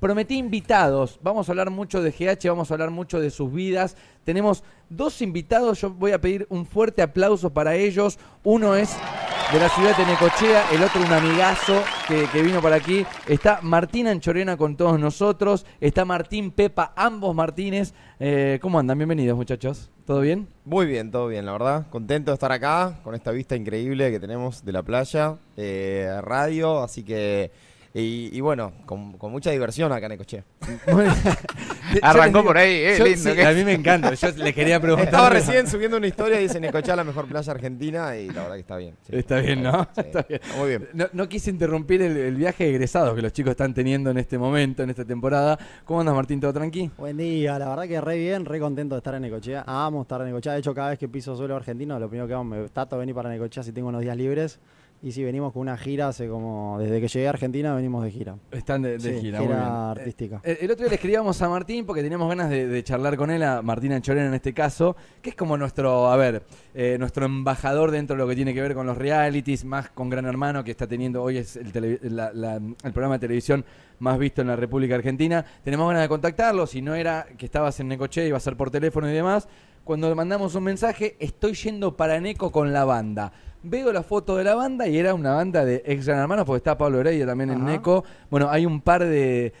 Prometí invitados. Vamos a hablar mucho de GH, vamos a hablar mucho de sus vidas. Tenemos dos invitados. Yo voy a pedir un fuerte aplauso para ellos. Uno es de la ciudad de Necochea, el otro un amigazo que, vino para aquí. Está Martina Anchorena con todos nosotros. Está Martín Pepa, ambos Martínez. Eh, ¿Cómo andan? Bienvenidos, muchachos. ¿Todo bien? Muy bien, todo bien, la verdad. Contento de estar acá con esta vista increíble que tenemos de la playa, eh, radio, así que y, bueno, con, mucha diversión acá en Ecochea. Arrancó por ahí, eh, lindo. A mí me encanta, yo le quería preguntar. Estaba recién subiendo una historia y dice Necochea la mejor playa argentina y la verdad que está bien. está, bien, ¿no? está bien. muy bien. No, quise interrumpir el, viaje egresado que los chicos están teniendo en este momento, en esta temporada. ¿Cómo andas Martín? ¿Todo tranqui? Buen día, la verdad que re bien, re contento de estar en Ecochea, Amo estar en Necochea, de hecho cada vez que piso suelo argentino, lo primero que hago me tato venir para Necochea si tengo unos días libres. Y si, venimos con una gira hace como. Desde que llegué a Argentina venimos de gira. Están de, de gira, artística. Eh, el otro día le escribíamos a Martín porque teníamos ganas de, charlar con él, a Martín Anchorena en este caso, que es como nuestro, a ver, eh, nuestro embajador dentro de lo que tiene que ver con los realities, más con Gran Hermano, que está teniendo hoy es el, programa de televisión más visto en la República Argentina. Tenemos ganas de contactarlo, si no era que estabas en Necoche, iba a ser por teléfono y demás. Cuando le mandamos un mensaje, estoy yendo para Neco con la banda. Veo la foto de la banda y era una banda de ex Gran Hermanos, porque está Pablo Heredia también en Neco. Bueno, hay un par de,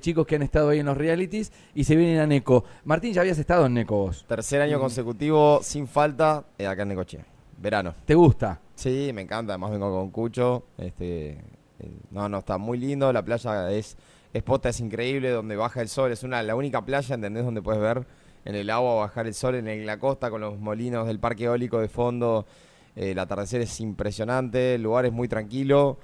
chicos que han estado ahí en los realities y se vienen a Neco. Martín, ya habías estado en Neco vos. Tercer año mm. consecutivo, sin falta, eh, acá en Necoche. Verano. ¿Te gusta? Sí, me encanta. Además vengo con Cucho. Este, eh, no, no, está muy lindo. La playa es posta, es increíble, donde baja el sol. Es una la única playa, ¿entendés? Donde puedes ver en el agua bajar el sol en la costa con los molinos del parque eólico de fondo. Eh, el atardecer es impresionante, el lugar es muy tranquilo.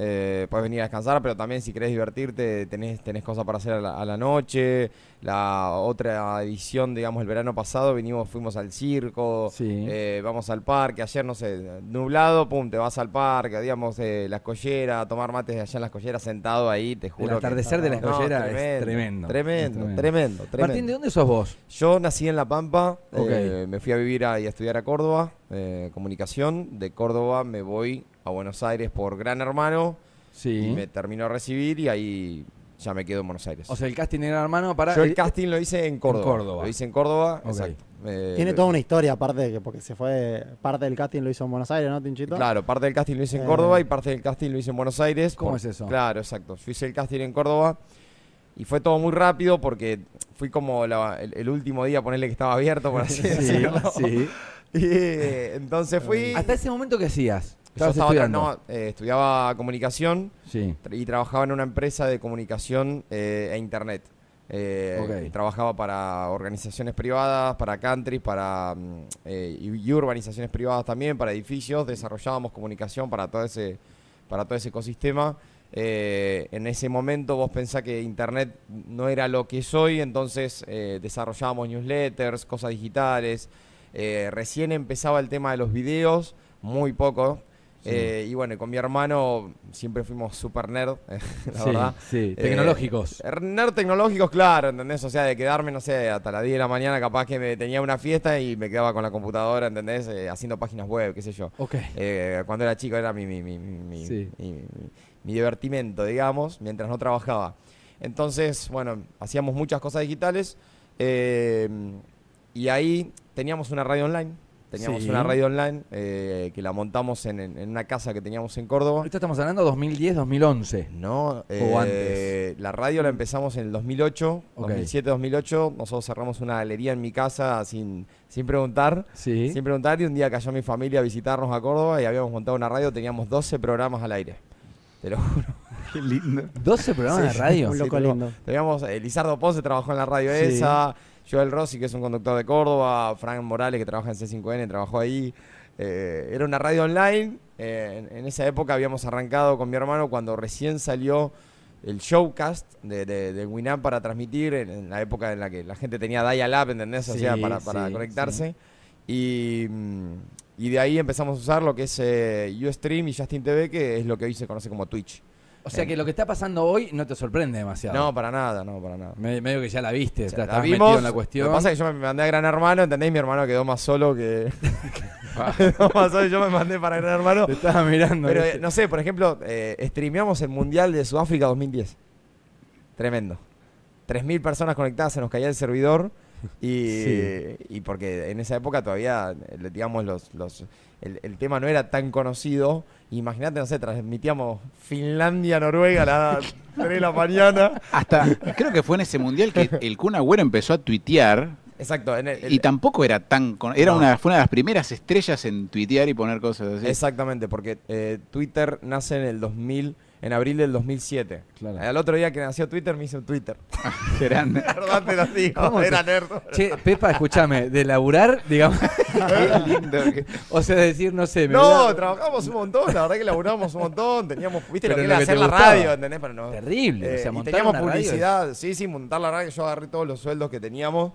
Eh, puedes venir a descansar, pero también si querés divertirte, tenés, tenés cosas para hacer a la, noche. La otra edición, digamos, el verano pasado, vinimos, fuimos al circo, eh, vamos al parque. Ayer, no sé, nublado, pum, te vas al parque, digamos, eh, las colleras, tomar mates allá en las colleras, sentado ahí, te juro. El atardecer de las colleras es, tremendo, tremendo, tremendo, Martín, ¿de dónde sos vos? Yo nací en La Pampa, eh, me fui a vivir y a estudiar a Córdoba, comunicación. De Córdoba me voy Buenos Aires por Gran Hermano. Y me terminó de recibir y ahí ya me quedo en Buenos Aires. O sea, el casting era hermano para. Yo el casting lo hice en Córdoba. Lo hice en Córdoba, exacto. Eh, Tiene toda una historia, aparte de que, porque se fue. Parte del casting lo hizo en Buenos Aires, ¿no, Tinchito? Claro, parte del casting lo hice en eh. Córdoba y parte del casting lo hice en Buenos Aires. ¿Cómo es eso? Claro, exacto. fui hice el casting en Córdoba y fue todo muy rápido porque fui como el, último día, ponerle que estaba abierto, por así decirlo. Y, eh, entonces fui. ¿Hasta ese momento qué hacías? Yo No, eh, estudiaba comunicación y trabajaba en una empresa de comunicación eh, e internet. Eh, trabajaba para organizaciones privadas, para countries, para mm, y, urbanizaciones privadas también, para edificios. Desarrollábamos comunicación para todo ese, para todo ese ecosistema. en ese momento vos pensás que internet no era lo que es hoy, entonces desarrollábamos newsletters, cosas digitales. recién empezaba el tema de los videos, muy poco, eh, y bueno, con mi hermano siempre fuimos super nerd, la verdad. Sí, eh, tecnológicos. Er, nerd tecnológicos, claro, ¿entendés? O sea, de quedarme, no sé, hasta las 10 de la mañana, capaz que me tenía una fiesta y me quedaba con la computadora, ¿entendés? Eh, haciendo páginas web, qué sé yo. cuando era chico era mi, mi, mi, mi divertimento, digamos, mientras no trabajaba. Entonces, bueno, hacíamos muchas cosas digitales. y ahí teníamos una radio online Teníamos una radio online eh, que la montamos en, una casa que teníamos en Córdoba. Esto estamos hablando 2010, 2011. No, eh, La radio la empezamos en el 2008, 2007, 2008. Nosotros cerramos una galería en mi casa sin, sin preguntar. Sí. Sin preguntar y un día cayó mi familia a visitarnos a Córdoba y habíamos montado una radio, teníamos 12 programas al aire. Te lo juro. Qué lindo. 12 programas de radio. Un loco lindo. Teníamos, eh, Lizardo Ponce trabajó en la radio esa. Joel Rossi, que es un conductor de Córdoba, Frank Morales, que trabaja en C5N, trabajó ahí. Eh, era una radio online. Eh, en, esa época habíamos arrancado con mi hermano cuando recién salió el showcast de, de, Winamp para transmitir, en, la época en la que la gente tenía dial-up, ¿entendés? para, conectarse. Mm, y, de ahí empezamos a usar lo que es eh, Ustream y Justin TV, que es lo que hoy se conoce como Twitch. O sea que lo que está pasando hoy no te sorprende demasiado. No, para nada, no, para nada. Me- medio que ya la viste, O la cuestión. Lo que pasa es que yo me mandé a Gran Hermano, ¿entendés? Mi hermano quedó más solo que. quedó más solo yo me mandé para Gran Hermano. Te estaba mirando. Pero no sé, por ejemplo, eh, streameamos el Mundial de Sudáfrica 2010. Tremendo. 3.000 personas conectadas, se nos caía el servidor. Y, porque en esa época todavía, eh, digamos, los, los, el, tema no era tan conocido. Imagínate, no sé, transmitíamos Finlandia, Noruega a las 3 de la mañana. Hasta, creo que fue en ese mundial que el Kun Agüero empezó a tuitear. Exacto. y tampoco era tan. Era una, fue una de las primeras estrellas en tuitear y poner cosas así. Exactamente, porque eh, Twitter nace en el 2000 en abril del 2007. Claro. Al otro día que nació Twitter me hice un Twitter. Grande. era nerd. Che, Pepa, escúchame, de laburar, digamos. lindo, o sea, decir, no sé. no, trabajamos un montón, la verdad que laburamos un montón. Teníamos, viste, lo que era hacer la radio, ¿entendés? Pero no. Terrible. o sea, eh, y teníamos publicidad. Sí, sí, montar la radio. Yo agarré todos los sueldos que teníamos.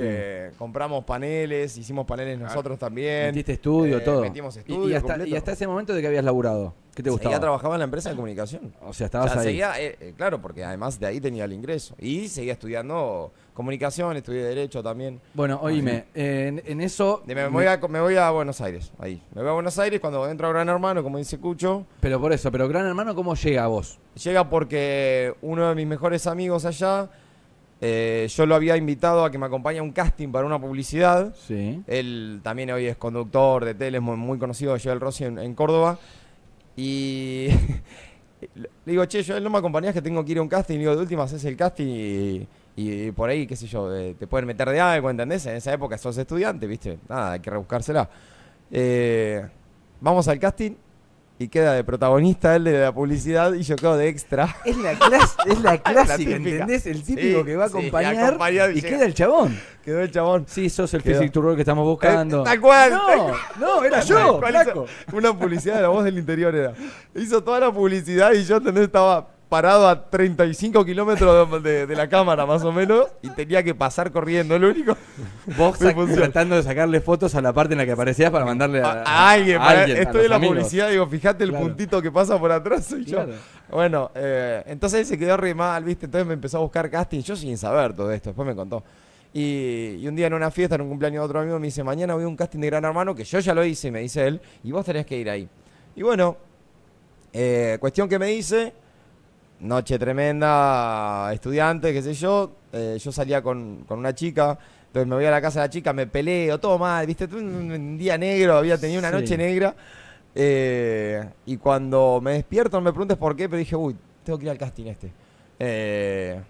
Eh, compramos paneles, hicimos paneles ah, nosotros también. Metiste estudio, eh, todo. Metimos estudio. Y, hasta, ese momento de que habías laburado, ¿qué te gustaba? Ya trabajaba en la empresa de comunicación. O sea, estabas ahí. Seguía, eh, claro, porque además de ahí tenía el ingreso. Y seguía estudiando comunicación, estudié Derecho también. Bueno, oíme, en, eso. me, voy a, me, voy a, Buenos Aires, ahí. Me voy a Buenos Aires cuando entro a Gran Hermano, como dice Cucho. Pero por eso, pero Gran Hermano, ¿cómo llega a vos? Llega porque uno de mis mejores amigos allá eh, yo lo había invitado a que me acompañe a un casting para una publicidad. Sí. Él también hoy es conductor de tele, es muy, conocido, Joel Rossi en, Córdoba. Y le digo, che, yo él no me acompañás que tengo que ir a un casting. Y digo, de última haces el casting y, por ahí, qué sé yo, eh, te pueden meter de algo, ¿entendés? En esa época sos estudiante, ¿viste? Nada, hay que rebuscársela. Eh, vamos al casting y queda de protagonista él de la publicidad y yo quedo de extra. Es la, clase es la clásica, ¿entendés? El típico que va a acompañar y, queda el chabón. Quedó el chabón. Sí, sos el physic que estamos buscando. Eh, tal cual. No, no, era yo, flaco. Una publicidad de la voz del interior era. Hizo toda la publicidad y yo, ¿entendés? Estaba parado a 35 kilómetros de, la cámara, más o menos, y tenía que pasar corriendo. Lo único. Vos tratando de sacarle fotos a la parte en la que aparecías para mandarle a, alguien. esto estoy en la publicidad, digo, fíjate el puntito que pasa por atrás. Bueno, eh, entonces él se quedó re mal, ¿viste? Entonces me empezó a buscar casting, yo sin saber todo esto. Después me contó. Y, un día en una fiesta, en un cumpleaños de otro amigo, me dice, mañana voy a un casting de Gran Hermano, que yo ya lo hice, me dice él, y vos tenés que ir ahí. Y bueno, eh, cuestión que me dice, noche tremenda, estudiante, qué sé yo. Eh, yo salía con, una chica, entonces me voy a la casa de la chica, me peleo, todo mal, viste, un, día negro, había tenido una noche negra. Eh, y cuando me despierto, no me preguntes por qué, pero dije, uy, tengo que ir al casting este. Eh,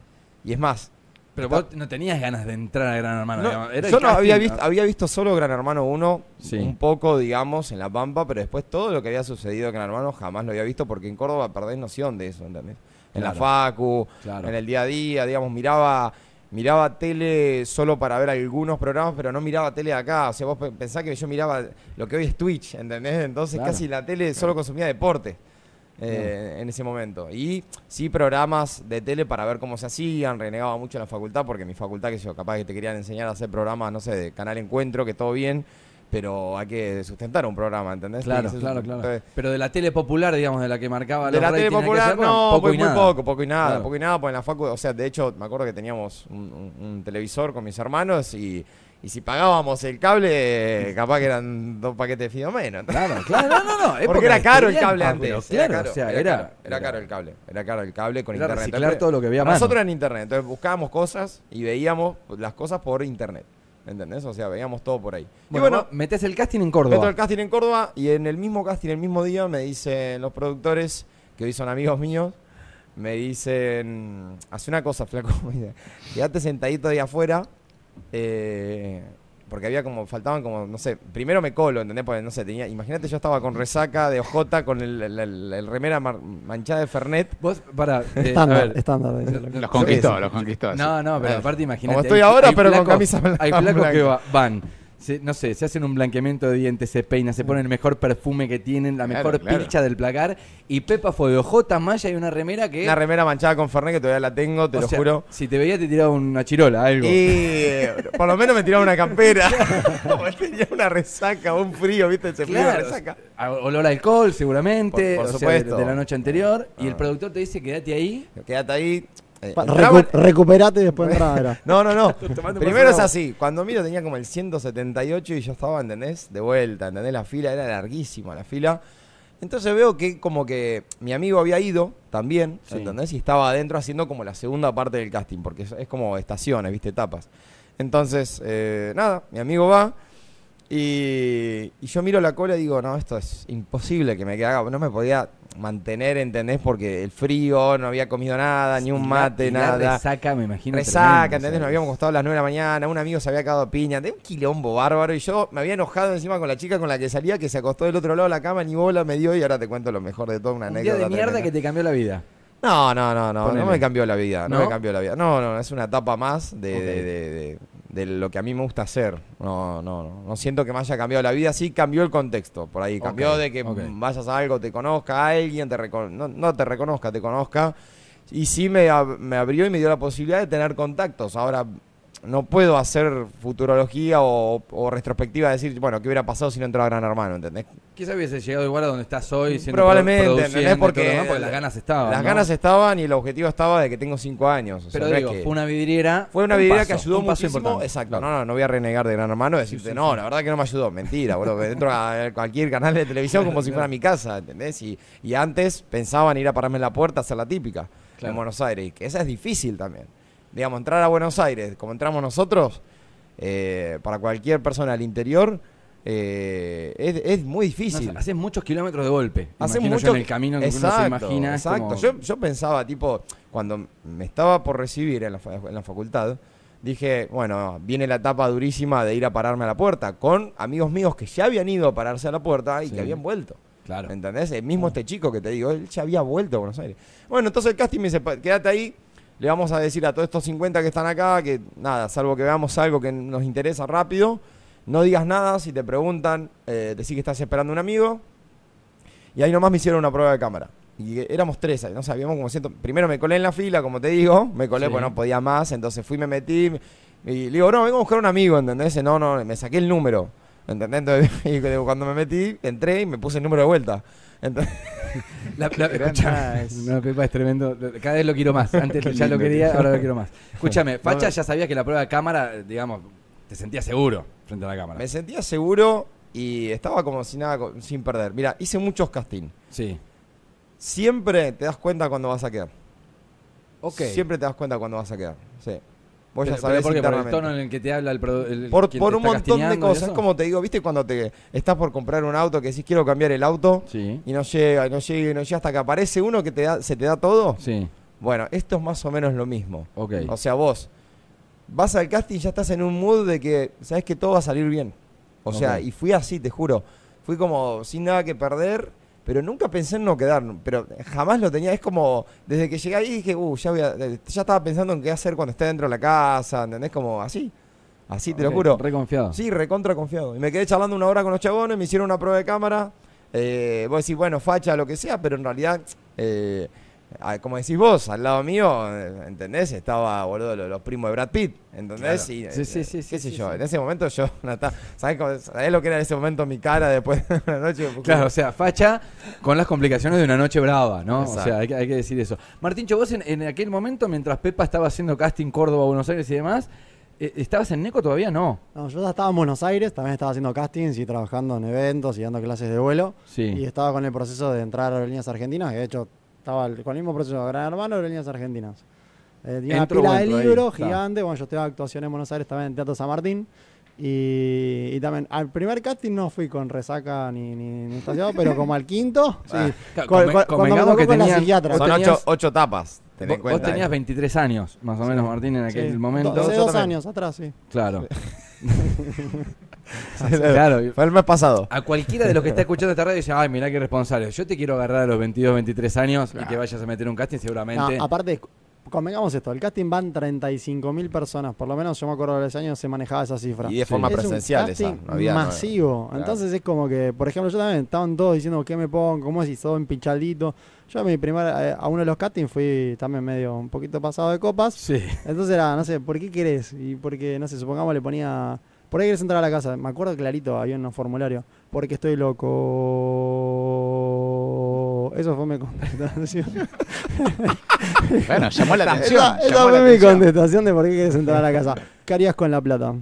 y es más. Pero vos no tenías ganas de entrar a Gran Hermano. yo no había visto, había visto solo Gran Hermano 1, un poco, digamos, en La Pampa, pero después todo lo que había sucedido en Gran Hermano jamás lo había visto porque en Córdoba perdés noción de eso, ¿entendés? en la facu, en el día a día, digamos, miraba miraba tele solo para ver algunos programas, pero no miraba tele acá. O sea, vos pensás que yo miraba lo que hoy es Twitch, ¿entendés? Entonces casi la tele solo consumía deporte eh, en ese momento. Y sí programas de tele para ver cómo se hacían, renegaba mucho la facultad, porque mi facultad, que yo capaz que te querían enseñar a hacer programas, no sé, de Canal Encuentro, que todo bien pero hay que sustentar un programa, ¿entendés? Claro, claro, claro. Eh, pero de la tele popular, digamos, de la que marcaba De la tele popular, no, poco pues muy, y poco, poco y nada, poco y nada, porque en la facu, o sea, de hecho, me acuerdo que teníamos un, televisor con mis hermanos y... si pagábamos el cable, capaz que eran dos paquetes de fido menos. Claro, claro, no, no, no. Porque era caro el cable ah, antes. Claro, era, caro, o sea, era, era, caro, el cable. Era caro el cable con internet. Reciclar todo lo que veía Nosotros en internet. Entonces buscábamos cosas y veíamos las cosas por internet. ¿Entendés? O sea, veíamos todo por ahí. y bueno, metes el casting en Córdoba. Meto el casting en Córdoba y en el mismo casting, el mismo día, me dicen los productores, que hoy son amigos míos, me dicen, hace una cosa, flaco, quédate sentadito ahí afuera, eh, porque había como, faltaban como, no sé, primero me colo, ¿entendés? Porque, no sé, tenía, imagínate, yo estaba con resaca de ojota, con el, remera manchada de Fernet. Vos, para, eh, estándar, estándar. Los conquistó, los conquistó. No, no, pero ah. aparte imagínate. Como estoy ahora, pero con camisa blanca. Hay flacos que van no sé, se hacen un blanqueamiento de dientes, se peina se ponen el mejor perfume que tienen, la mejor claro, del placar. Y Pepa fue de ojotas maya y una remera que. Una remera manchada con Fernet que todavía la tengo, te lo juro. Si te veía, te tiraba una chirola, algo. Y, eh, por lo menos me tiraba una campera. tenía una resaca, un frío, ¿viste? Ese frío, una resaca. Olor a alcohol, seguramente. Por, supuesto. de, la noche anterior. Y el ah. productor te dice, quédate ahí. Quédate ahí. Eh, recuperate y después no, no, no. Primero es así. Cuando miro tenía como el 178 y yo estaba, ¿entendés? De vuelta, ¿entendés? La fila era larguísima, la fila. Entonces veo que como que mi amigo había ido también, ¿entendés? Y estaba adentro haciendo como la segunda parte del casting, porque es, como estaciones, ¿viste? Etapas. Entonces, eh, nada, mi amigo va y, yo miro la cola y digo, no, esto es imposible que me quede No me podía mantener, ¿entendés? Porque el frío, no había comido nada, ni un mate, nada. resaca, me imagino. Resaca, ¿entendés? Nos habíamos costado a las 9 de la mañana, un amigo se había cagado piña, de un quilombo bárbaro. Y yo me había enojado encima con la chica con la que salía, que se acostó del otro lado de la cama, ni bola me dio. Y ahora te cuento lo mejor de todo, una un anécdota. Día de mierda que te cambió la vida. No, no, no, no, no me cambió la vida, ¿No? me cambió la vida. No, no, es una etapa más de de lo que a mí me gusta hacer. No, no, no. No siento que me haya cambiado la vida. Sí cambió el contexto por ahí. Cambió de que vayas a algo, te conozca a alguien, te no, te reconozca, te conozca. Y sí me, me abrió y me dio la posibilidad de tener contactos. Ahora no puedo hacer futurología o, retrospectiva de decir, bueno, ¿qué hubiera pasado si no entraba Gran Hermano? ¿Entendés? Quizá hubiese llegado igual a donde estás hoy. Siendo Probablemente, ¿entendés? Porque, las ganas estaban. Las ganas estaban y el objetivo estaba de que tengo cinco años. Pero digo, fue una vidriera. Fue una vidriera que ayudó muchísimo. Exacto. No, no, no voy a renegar de Gran Hermano y decirte, no, la verdad que no me ayudó. Mentira, bueno dentro de cualquier canal de televisión como si fuera mi casa, ¿entendés? Y, y antes pensaban ir a pararme en la puerta a hacer la típica en Buenos Aires. que esa es difícil también digamos, entrar a Buenos Aires como entramos nosotros, eh, para cualquier persona al interior, eh, es, muy difícil. Hace haces muchos kilómetros de golpe. Haces mucho en el camino que exacto, uno se imagina. Exacto. Yo, pensaba, tipo, cuando me estaba por recibir en la, facultad, dije, bueno, viene la etapa durísima de ir a pararme a la puerta con amigos míos que ya habían ido a pararse a la puerta y que habían vuelto. Claro. ¿Entendés? El mismo ah. este chico que te digo, él ya había vuelto a Buenos Aires. Bueno, entonces el casting me dice, quédate ahí, le vamos a decir a todos estos 50 que están acá que nada, salvo que veamos algo que nos interesa rápido, no digas nada, si te preguntan, eh, decís que estás esperando un amigo. Y ahí nomás me hicieron una prueba de cámara. Y éramos tres ahí, no sabíamos cómo siento. Primero me colé en la fila, como te digo, me colé porque no podía más, entonces fui, me metí. Y le digo, no, vengo a buscar un amigo, ¿entendés? No, no, me saqué el número, ¿entendés? Entonces, y cuando me metí, entré y me puse el número de vuelta. la, es tremendo. Cada vez lo quiero más. Antes ya lo quería, ahora lo quiero más. Escúchame, Facha ya sabías que la prueba de cámara, digamos, te sentías seguro frente a la cámara. Me sentía seguro y estaba como sin nada, sin perder. Mira, hice muchos castings. Sí. Siempre te das cuenta cuando vas a quedar. Ok. Siempre te das cuenta cuando vas a quedar. Sí. Vos ya sabés por el tono en el que te habla el, Por, un montón de cosas. Como te digo, ¿viste cuando te estás por comprar un auto que decís quiero cambiar el auto? Y no llega, y no llega, y no llega hasta que aparece uno que te da, se te da todo. Sí. Bueno, esto es más o menos lo mismo. Ok. O sea, vos vas al casting y ya estás en un mood de que sabes que todo va a salir bien. O sea, y fui así, te juro. Fui como sin nada que perder pero nunca pensé en no quedar, pero jamás lo tenía. Es como, desde que llegué ahí dije, uh, ya, eh, estaba pensando en qué hacer cuando esté dentro de la casa, ¿entendés? Como así. Así, te lo juro. Reconfiado. Sí, recontra confiado. Y me quedé charlando una hora con los chabones, me hicieron una prueba de cámara. Eh, voy a decir, bueno, facha, lo que sea, pero en realidad eh, Ah, como decís vos, al lado mío, ¿entendés? Estaba, boludo, los, primos de Brad Pitt, ¿entendés? sí, eh, sí, sí. ¿Qué sé yo? En ese momento yo, ¿sabés, lo que era en ese momento mi cara después de una noche? Claro, o sea, facha con las complicaciones de una noche brava, ¿no? O sea, hay que, decir eso. Martíncho, vos en, aquel momento, mientras Pepa estaba haciendo casting Córdoba, Buenos Aires y demás, eh, ¿Estabas en NECO todavía? No. No, yo ya estaba en Buenos Aires, también estaba haciendo castings y trabajando en eventos y dando clases de vuelo. Sí. Y estaba con el proceso de entrar a Aerolíneas Argentinas, que de hecho estaba con el mismo proceso, Gran Hermano, niñas Argentinas. Eh, tenía una pila de libros gigante. Bueno, yo estaba actuación en Buenos Aires, también en Teatro San Martín. Y, también, al primer casting no fui con resaca ni, ni, pero como al quinto, sí. con Son ocho, tapas, vos, tenías 23 años, más o menos, Martín, en aquel momento. Hace dos años atrás, sí. Claro. claro. Fue el mes pasado. A cualquiera de los que está escuchando esta radio dice, ay, mirá qué responsable. Yo te quiero agarrar a los 22, 23 años y que ah. vayas a meter un casting seguramente. aparte, convengamos esto, el casting van 35 mil personas, por lo menos yo me acuerdo de los años se manejaba esa cifra. Y de forma presencial, masivo. Entonces es como que, por ejemplo, yo también, estaban todos diciendo qué me pongo, cómo es? si en pinchadito. Yo a mi primer, eh, a uno de los castings fui también medio un poquito pasado de copas. Sí. Entonces era, no sé, ¿por qué querés? Y porque, no sé, supongamos le ponía por qué quieres entrar a la casa. Me acuerdo clarito, había un formulario. Porque estoy loco. Eso fue mi contestación. bueno, llamó la atención. Esa, fue mi contestación de por qué quieres entrar a la casa. ¿Qué harías con la plata?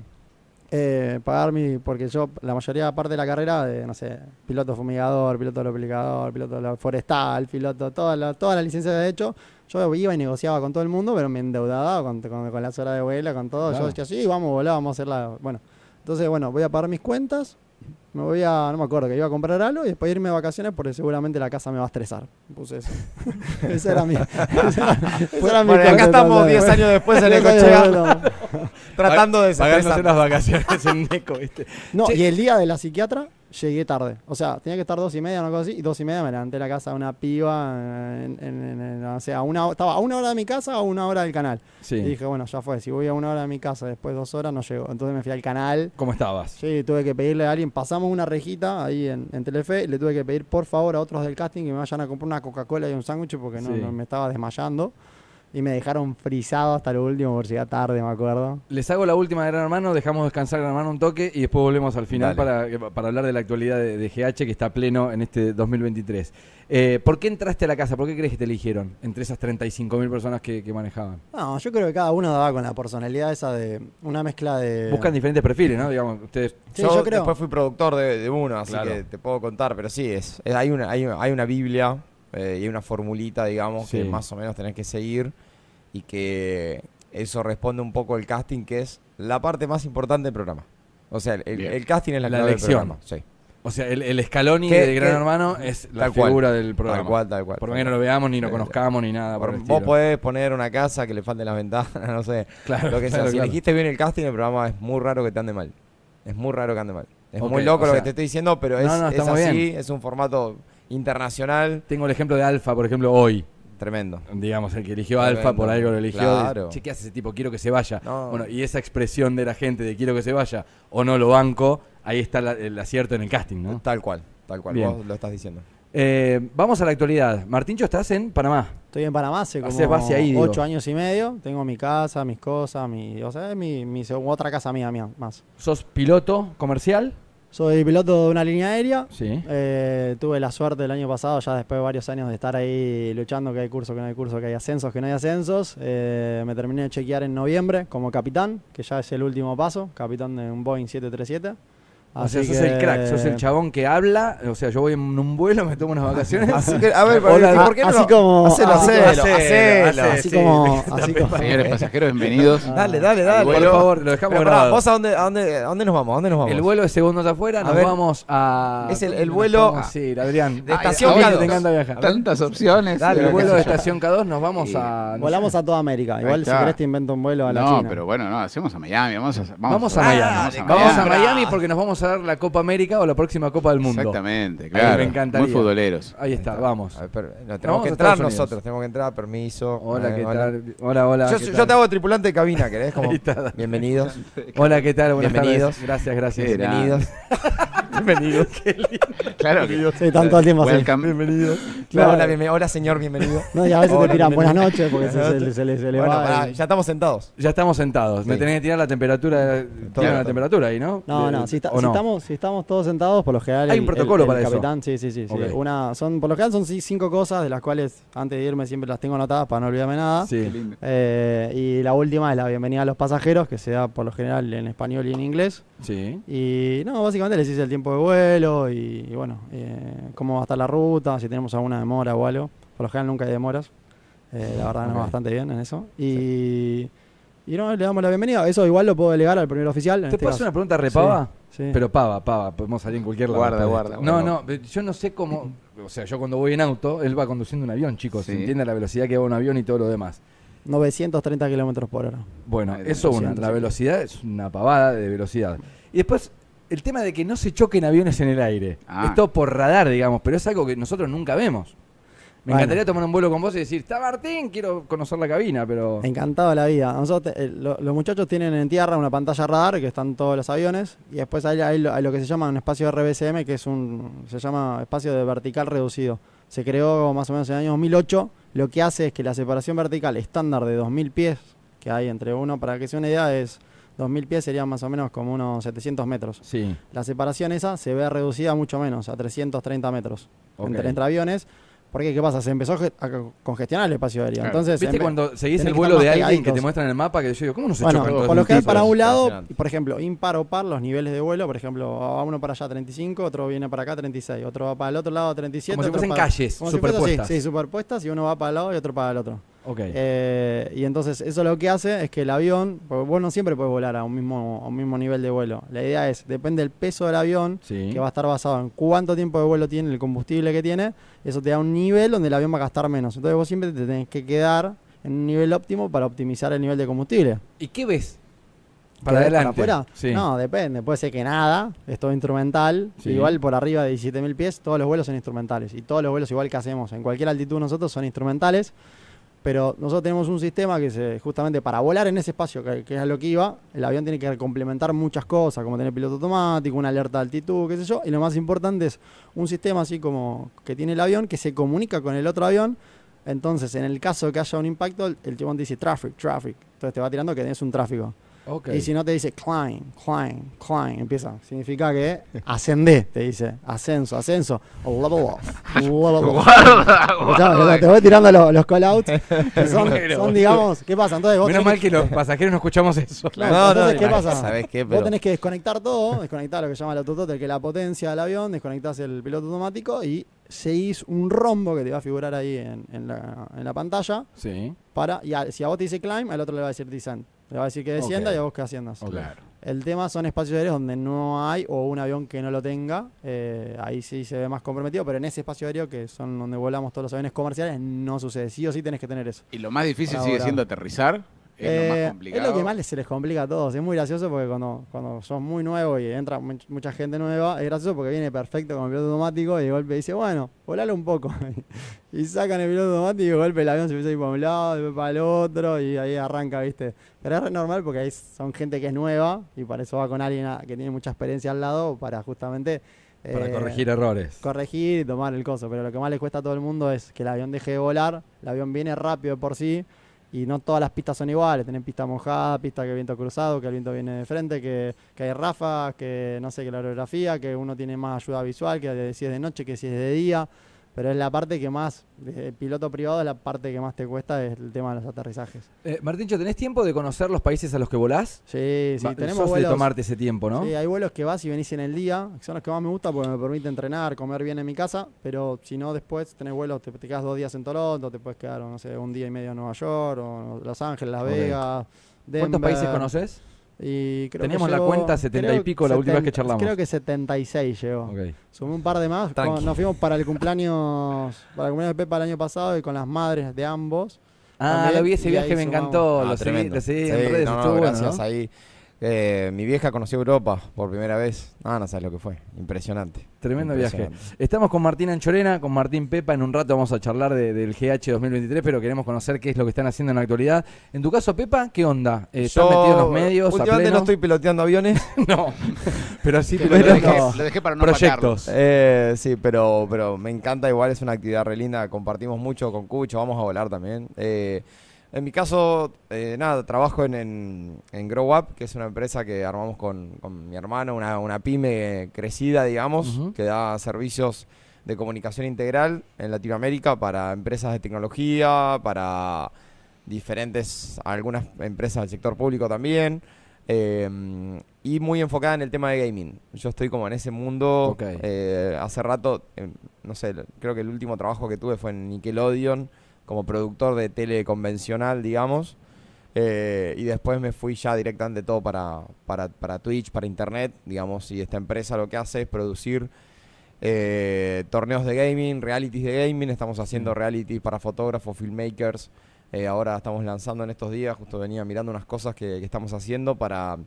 Eh, pagar mi, porque yo la mayoría parte de la carrera, de, no sé, piloto fumigador, piloto aplicador, piloto forestal, piloto, toda la, toda la licencia de hecho, yo iba y negociaba con todo el mundo, pero me endeudaba con, la zona de abuela, con todo, yo decía, sí, vamos a volar, vamos a hacer la, bueno, entonces, bueno, voy a pagar mis cuentas, me voy a, no me acuerdo, que iba a comprar algo y después irme de vacaciones porque seguramente la casa me va a estresar. Puse eso. esa era mi. Esa acá estamos 10 años después en Necochea. tratando de Pagándose las vacaciones en Eco, ¿viste? No, y el día de la psiquiatra llegué tarde. O sea, tenía que estar dos y media, una cosa así, y dos y media me levanté la casa de una piba, en, o sea, una, estaba a una hora de mi casa o a una hora del canal. Y dije, bueno, ya fue, si voy a una hora de mi casa, después dos horas, no llego. Entonces me fui al canal. ¿Cómo estabas? Sí, tuve que pedirle a alguien, pasamos una rejita ahí en, Telefe, le tuve que pedir por favor a otros del casting que me vayan a comprar una Coca-Cola y un sándwich porque me estaba desmayando. Y me dejaron frisado hasta lo último por llegar tarde, me acuerdo. Les hago la última de Gran Hermano, dejamos descansar Gran Hermano un toque y después volvemos al final para, hablar de la actualidad de, GH que está pleno en este 2023. Eh, ¿Por qué entraste a la casa? ¿Por qué crees que te eligieron entre esas 35.000 personas que, manejaban? No, yo creo que cada uno daba con la personalidad esa de una mezcla de... Buscan diferentes perfiles, ¿no? Digamos, ustedes... Sí, yo, creo... después fui productor de, uno, así que te puedo contar, pero sí, es, hay, una, hay, hay una Biblia eh, y hay una formulita, digamos, que más o menos tenés que seguir y que eso responde un poco al casting, que es la parte más importante del programa. O sea, el, casting es la, la elección. O sea, el, escalón y de Gran Hermano es la figura del programa. Tal cual, tal cual. Por lo menos no lo veamos, ni lo eh, conozcamos, ni nada. vos podés poner una casa que le falten las ventanas, no sé. Claro, lo que si elegiste bien el casting, el programa es muy raro que te ande mal. Es muy raro que ande mal. Es muy loco lo que te estoy diciendo, pero es, así, es un formato internacional. Tengo el ejemplo de Alfa, por ejemplo, hoy. Tremendo. Digamos, el que eligió Alfa por algo lo eligió. Claro. Che, ¿qué hace ese tipo? Quiero que se vaya. Bueno, y esa expresión de la gente de quiero que se vaya o no lo banco, ahí está el acierto en el casting, ¿no? Tal cual, tal cual. Vos lo estás diciendo. Eh, vamos a la actualidad. Martincho, estás en Panamá. Estoy en Panamá hace como base ahí, ocho años y medio. Tengo mi casa, mis cosas, mi, o sea, mi, mi otra casa mía, mía más. ¿Sos piloto comercial? Soy piloto de una línea aérea. Eh, tuve la suerte el año pasado, ya después de varios años de estar ahí luchando, que hay curso, que no hay curso, que hay ascensos, que no hay ascensos. Eh, me terminé de chequear en noviembre como capitán, que ya es el último paso, capitán de un Boeing 737 o sea, sos que... el crack, sos el chabón que habla. O sea, yo voy en un vuelo, me tomo unas vacaciones. así que, a ver, Hola, ¿por qué no? Así como. Hacelo, hacelo, Así como. Así como... Señores pasajeros, bienvenidos. Ah. dale, dale, dale. Por favor, lo dejamos Pero, ¿Vos a dónde, a dónde, a dónde nos vamos? ¿A dónde nos vamos? El vuelo de segundos afuera, nos vamos a. Es el, vuelo. Sí, Adrián. De estación ah, K2. Tantas opciones. Dale, el vuelo de estación K2, nos vamos a. Volamos a toda América. Igual si querés te invento un vuelo a la China. No, pero bueno, no, hacemos a Miami. Vamos a Miami. Vamos a Miami porque nos vamos a dar la Copa América o la próxima Copa del Mundo. Exactamente, claro. me encantaría. Muy futboleros. Ahí está, vamos. tenemos que entrar nosotros, tenemos que entrar, permiso. Hola, eh, ¿qué hola. tal? Hola, hola. Yo, te hago tripulante de cabina, ¿querés? Como, bienvenidos. Hola, ¿qué tal? Buenas bienvenidos. Gracias, gracias. Bienvenidos. bienvenidos. Claro que. Sí, tanto tiempo Bienvenidos. Hola, señor, bienvenido. No, ya a veces te tiran buenas noches porque se, le, bueno, ya estamos sentados. Ya estamos sentados. Me tenés que tirar la temperatura. la temperatura ahí, ¿no? No, no, sí, está, si estamos todos sentados, por lo general. Hay un protocolo para eso. capitán, sí, sí, sí. Una, son, por lo general son cinco cosas de las cuales antes de irme siempre las tengo anotadas para no olvidarme nada. Sí. Eh, y la última es la bienvenida a los pasajeros, que se da por lo general en español y en inglés. Sí. Y no, básicamente les hice el tiempo de vuelo y, bueno, eh, cómo va a estar la ruta, si tenemos alguna demora o algo. Por lo general nunca hay demoras. Eh, la verdad, no no, bastante bien en eso. Y. Y no, le damos la bienvenida. Eso igual lo puedo delegar al primer oficial. ¿Te este puedo hacer una pregunta repava? Sí, Pero pava, pava, podemos salir en cualquier lugar. Guarda, guarda, No, no, yo no sé cómo. O sea, yo cuando voy en auto, él va conduciendo un avión, chicos. ¿Se Entiende la velocidad que va un avión y todo lo demás. 930 kilómetros por hora. Bueno, eso una. La velocidad es una pavada de velocidad. Y después, el tema de que no se choquen aviones en el aire. Ah. Esto por radar, digamos, pero es algo que nosotros nunca vemos. Me encantaría tomar un vuelo con vos y decir, está Martín, quiero conocer la cabina, pero... Encantado la vida. los muchachos tienen en tierra una pantalla radar, que están todos los aviones, y después hay, lo, que se llama un espacio RBCM, que es un, se llama espacio de vertical reducido. Se creó más o menos en el año 2008. Lo que hace es que la separación vertical estándar de 2.000 pies, que hay entre uno, para que sea una idea, es 2.000 pies serían más o menos como unos 700 metros. Sí. La separación esa se ve reducida mucho menos, a 330 metros entre aviones porque, ¿qué pasa? Se empezó a congestionar el espacio aéreo. Entonces, ¿Viste cuando seguís el vuelo de alguien que te muestran el mapa? Que yo digo, ¿cómo no se bueno, chocan que hay para un lado, por ejemplo, impar o par, los niveles de vuelo, por ejemplo, va uno para allá 35, otro viene para acá 36, otro va para el otro lado 37. Como si calles superpuestas. sí, superpuestas y uno va para el lado y otro para el otro. Eh, y entonces eso lo que hace es que el avión, porque vos no siempre puedes volar a un mismo, un mismo nivel de vuelo. La idea es, depende del peso del avión, que va a estar basado en cuánto tiempo de vuelo tiene, el combustible que tiene, eso te da un nivel donde el avión va a gastar menos. Entonces vos siempre te tenés que quedar en un nivel óptimo para optimizar el nivel de combustible. ¿Y qué ves? Para adelante. No, depende. Puede ser que nada, es todo instrumental. Igual por arriba de 17.000 pies, todos los vuelos son instrumentales. Y todos los vuelos, igual que hacemos en cualquier altitud nosotros, son instrumentales pero nosotros tenemos un sistema que se, justamente para volar en ese espacio, que, es a lo que iba, el avión tiene que complementar muchas cosas, como tener piloto automático, una alerta de altitud, qué sé yo, y lo más importante es un sistema así como que tiene el avión que se comunica con el otro avión, entonces en el caso que haya un impacto, el, te dice traffic, traffic, entonces te va tirando que tenés un tráfico. Y si no te dice climb, climb, climb, empieza. Significa que ascendé, te dice. Ascenso, ascenso. Level off. te voy tirando los, call-outs. Son, son, digamos, ¿qué pasa? Entonces vos Menos mal que, los pasajeros no escuchamos eso. no, entonces, no, ¿qué pasa? Vos tenés que desconectar todo, desconectar lo que llama el autototel, que es la potencia del avión, desconectás el piloto automático y seguís un rombo que te va a figurar ahí en, en, la, pantalla. Sí. Para, y si a vos te dice climb, al otro le va a decir descent. Le va a decir que descienda y a vos que asciendas. El tema son espacios aéreos donde no hay o un avión que no lo tenga. Eh, ahí sí se ve más comprometido, pero en ese espacio aéreo, que son donde volamos todos los aviones comerciales, no sucede. Sí o sí tenés que tener eso. ¿Y lo más difícil sigue siendo aterrizar? Eh, es, lo que más se les complica a todos. Es muy gracioso porque cuando, cuando son muy nuevos y entra mucha gente nueva, es gracioso porque viene perfecto con el piloto automático y de golpe dice, bueno, volalo un poco. y sacan el piloto automático y de golpe el avión se empieza a ir para un lado, para el otro y ahí arranca, ¿viste? Pero es normal porque ahí son gente que es nueva y para eso va con alguien que tiene mucha experiencia al lado para justamente para eh, corregir errores. Corregir y tomar el coso. Pero lo que más le cuesta a todo el mundo es que el avión deje de volar, el avión viene rápido por sí, y no todas las pistas son iguales. tienen pista mojada, pista que el viento cruzado, que el viento viene de frente, que, que hay rafas, que no sé, que la orografía, que uno tiene más ayuda visual, que si es de noche, que si es de día pero es la parte que más, eh, el piloto privado es la parte que más te cuesta, es el tema de los aterrizajes. Eh, Martín, ¿tenés tiempo de conocer los países a los que volás? Sí, sí, tenemos vuelos, tomarte ese tiempo, ¿no? Sí, hay vuelos que vas y venís en el día, que son los que más me gusta porque me permite entrenar, comer bien en mi casa, pero si no, después tenés vuelos, te, te dos días en Toronto, te puedes quedar, no sé, un día y medio en Nueva York, o Los Ángeles, Las Vegas. Denver, ¿Cuántos países conoces? Y Teníamos la cuenta 70 y pico la última vez que charlamos. Creo que 76 llegó. Okay. Sumé un par de más. nos fuimos para el cumpleaños para el cumpleaños de Pepa el año pasado y con las madres de ambos. Ah, lo vi ese viaje, me encantó. Ah, lo, seguí, sí, gracias, ahí eh, mi vieja conoció Europa por primera vez. Ah, no sabes lo que fue. Impresionante. Tremendo viaje. Estamos con Martín Anchorena, con Martín Pepa. En un rato vamos a charlar del GH 2023, pero queremos conocer qué es lo que están haciendo en la actualidad. En tu caso, Pepa, ¿qué onda? Eh, ¿Estás Yo, metido en los medios? Últimamente no estoy piloteando aviones. no, pero sí pero lo, dejé, para no proyectos. Eh, sí, pero, me encanta. Igual es una actividad relinda. Compartimos mucho con Cucho. Vamos a volar también. Eh, en mi caso, eh, nada, trabajo en, Grow Up, que es una empresa que armamos con, mi hermano, una, pyme crecida, digamos, que da servicios de comunicación integral en Latinoamérica para empresas de tecnología, para diferentes, algunas empresas del sector público también, em, y muy enfocada en el tema de gaming. Yo estoy como en ese mundo. Eh, hace rato, em, no sé, creo que el último trabajo que tuve fue en Nickelodeon como productor de tele convencional, digamos. Eh, y después me fui ya directamente todo para, para, Twitch, para Internet, digamos. Y esta empresa lo que hace es producir eh, torneos de gaming, realities de gaming. Estamos haciendo mm. reality para fotógrafos, filmmakers. Eh, ahora estamos lanzando en estos días, justo venía mirando unas cosas que estamos haciendo para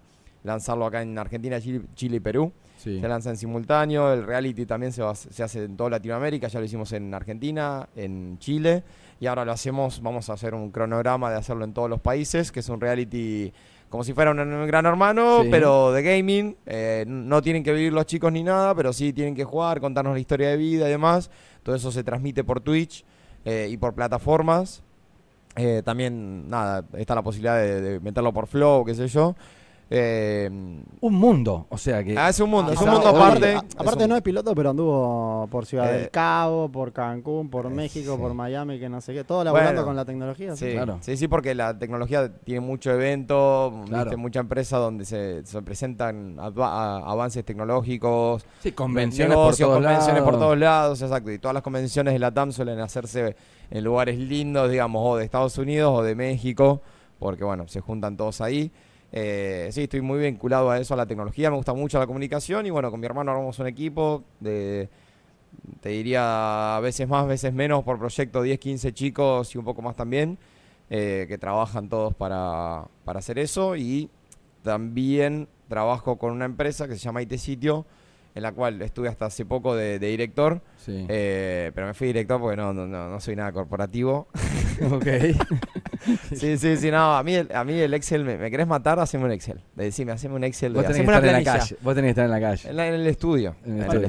lanzarlo acá en Argentina, Chile, y Perú. Se lanza en simultáneo, el reality también se, se hace en toda Latinoamérica, ya lo hicimos en Argentina, en Chile, y ahora lo hacemos, vamos a hacer un cronograma de hacerlo en todos los países, que es un reality como si fuera un gran hermano, pero de gaming. Eh, no tienen que vivir los chicos ni nada, pero sí tienen que jugar, contarnos la historia de vida y demás. Todo eso se transmite por Twitch eh, y por plataformas. Eh, también, nada, está la posibilidad de, de, meterlo por Flow, qué sé yo. Eh, un mundo, o sea que. Ah, es un mundo, es un ah, mundo aparte. aparte, no es piloto, pero anduvo por Ciudad del eh, Cabo, por Cancún, por eh, México, por Miami, que no sé qué. Todo laburando con la tecnología. Sí, sí, Sí, porque la tecnología tiene mucho evento, mucha empresa donde se, presentan avances tecnológicos. Sí, convenciones, por, todos lados. por todos lados. Exacto. Y todas las convenciones de la TAM suelen hacerse en lugares lindos, digamos, o de Estados Unidos o de México, porque bueno, se juntan todos ahí. Eh, sí, estoy muy vinculado a eso, a la tecnología, me gusta mucho la comunicación y bueno, con mi hermano armamos un equipo de, te diría, a veces más, veces menos por proyecto, 10, 15 chicos y un poco más también, eh, que trabajan todos para, hacer eso y también trabajo con una empresa que se llama IT Sitio, en la cual estuve hasta hace poco de, director, eh, pero me fui director porque no, no, no, no soy nada corporativo. ok. sí, sí, sí, no, a mí, el, a mí el Excel, me, querés matar? Haceme un Excel. Decime, haceme un Excel. Vos tenés que estar en la calle. Vos tenés que estar en la calle. En, el estudio.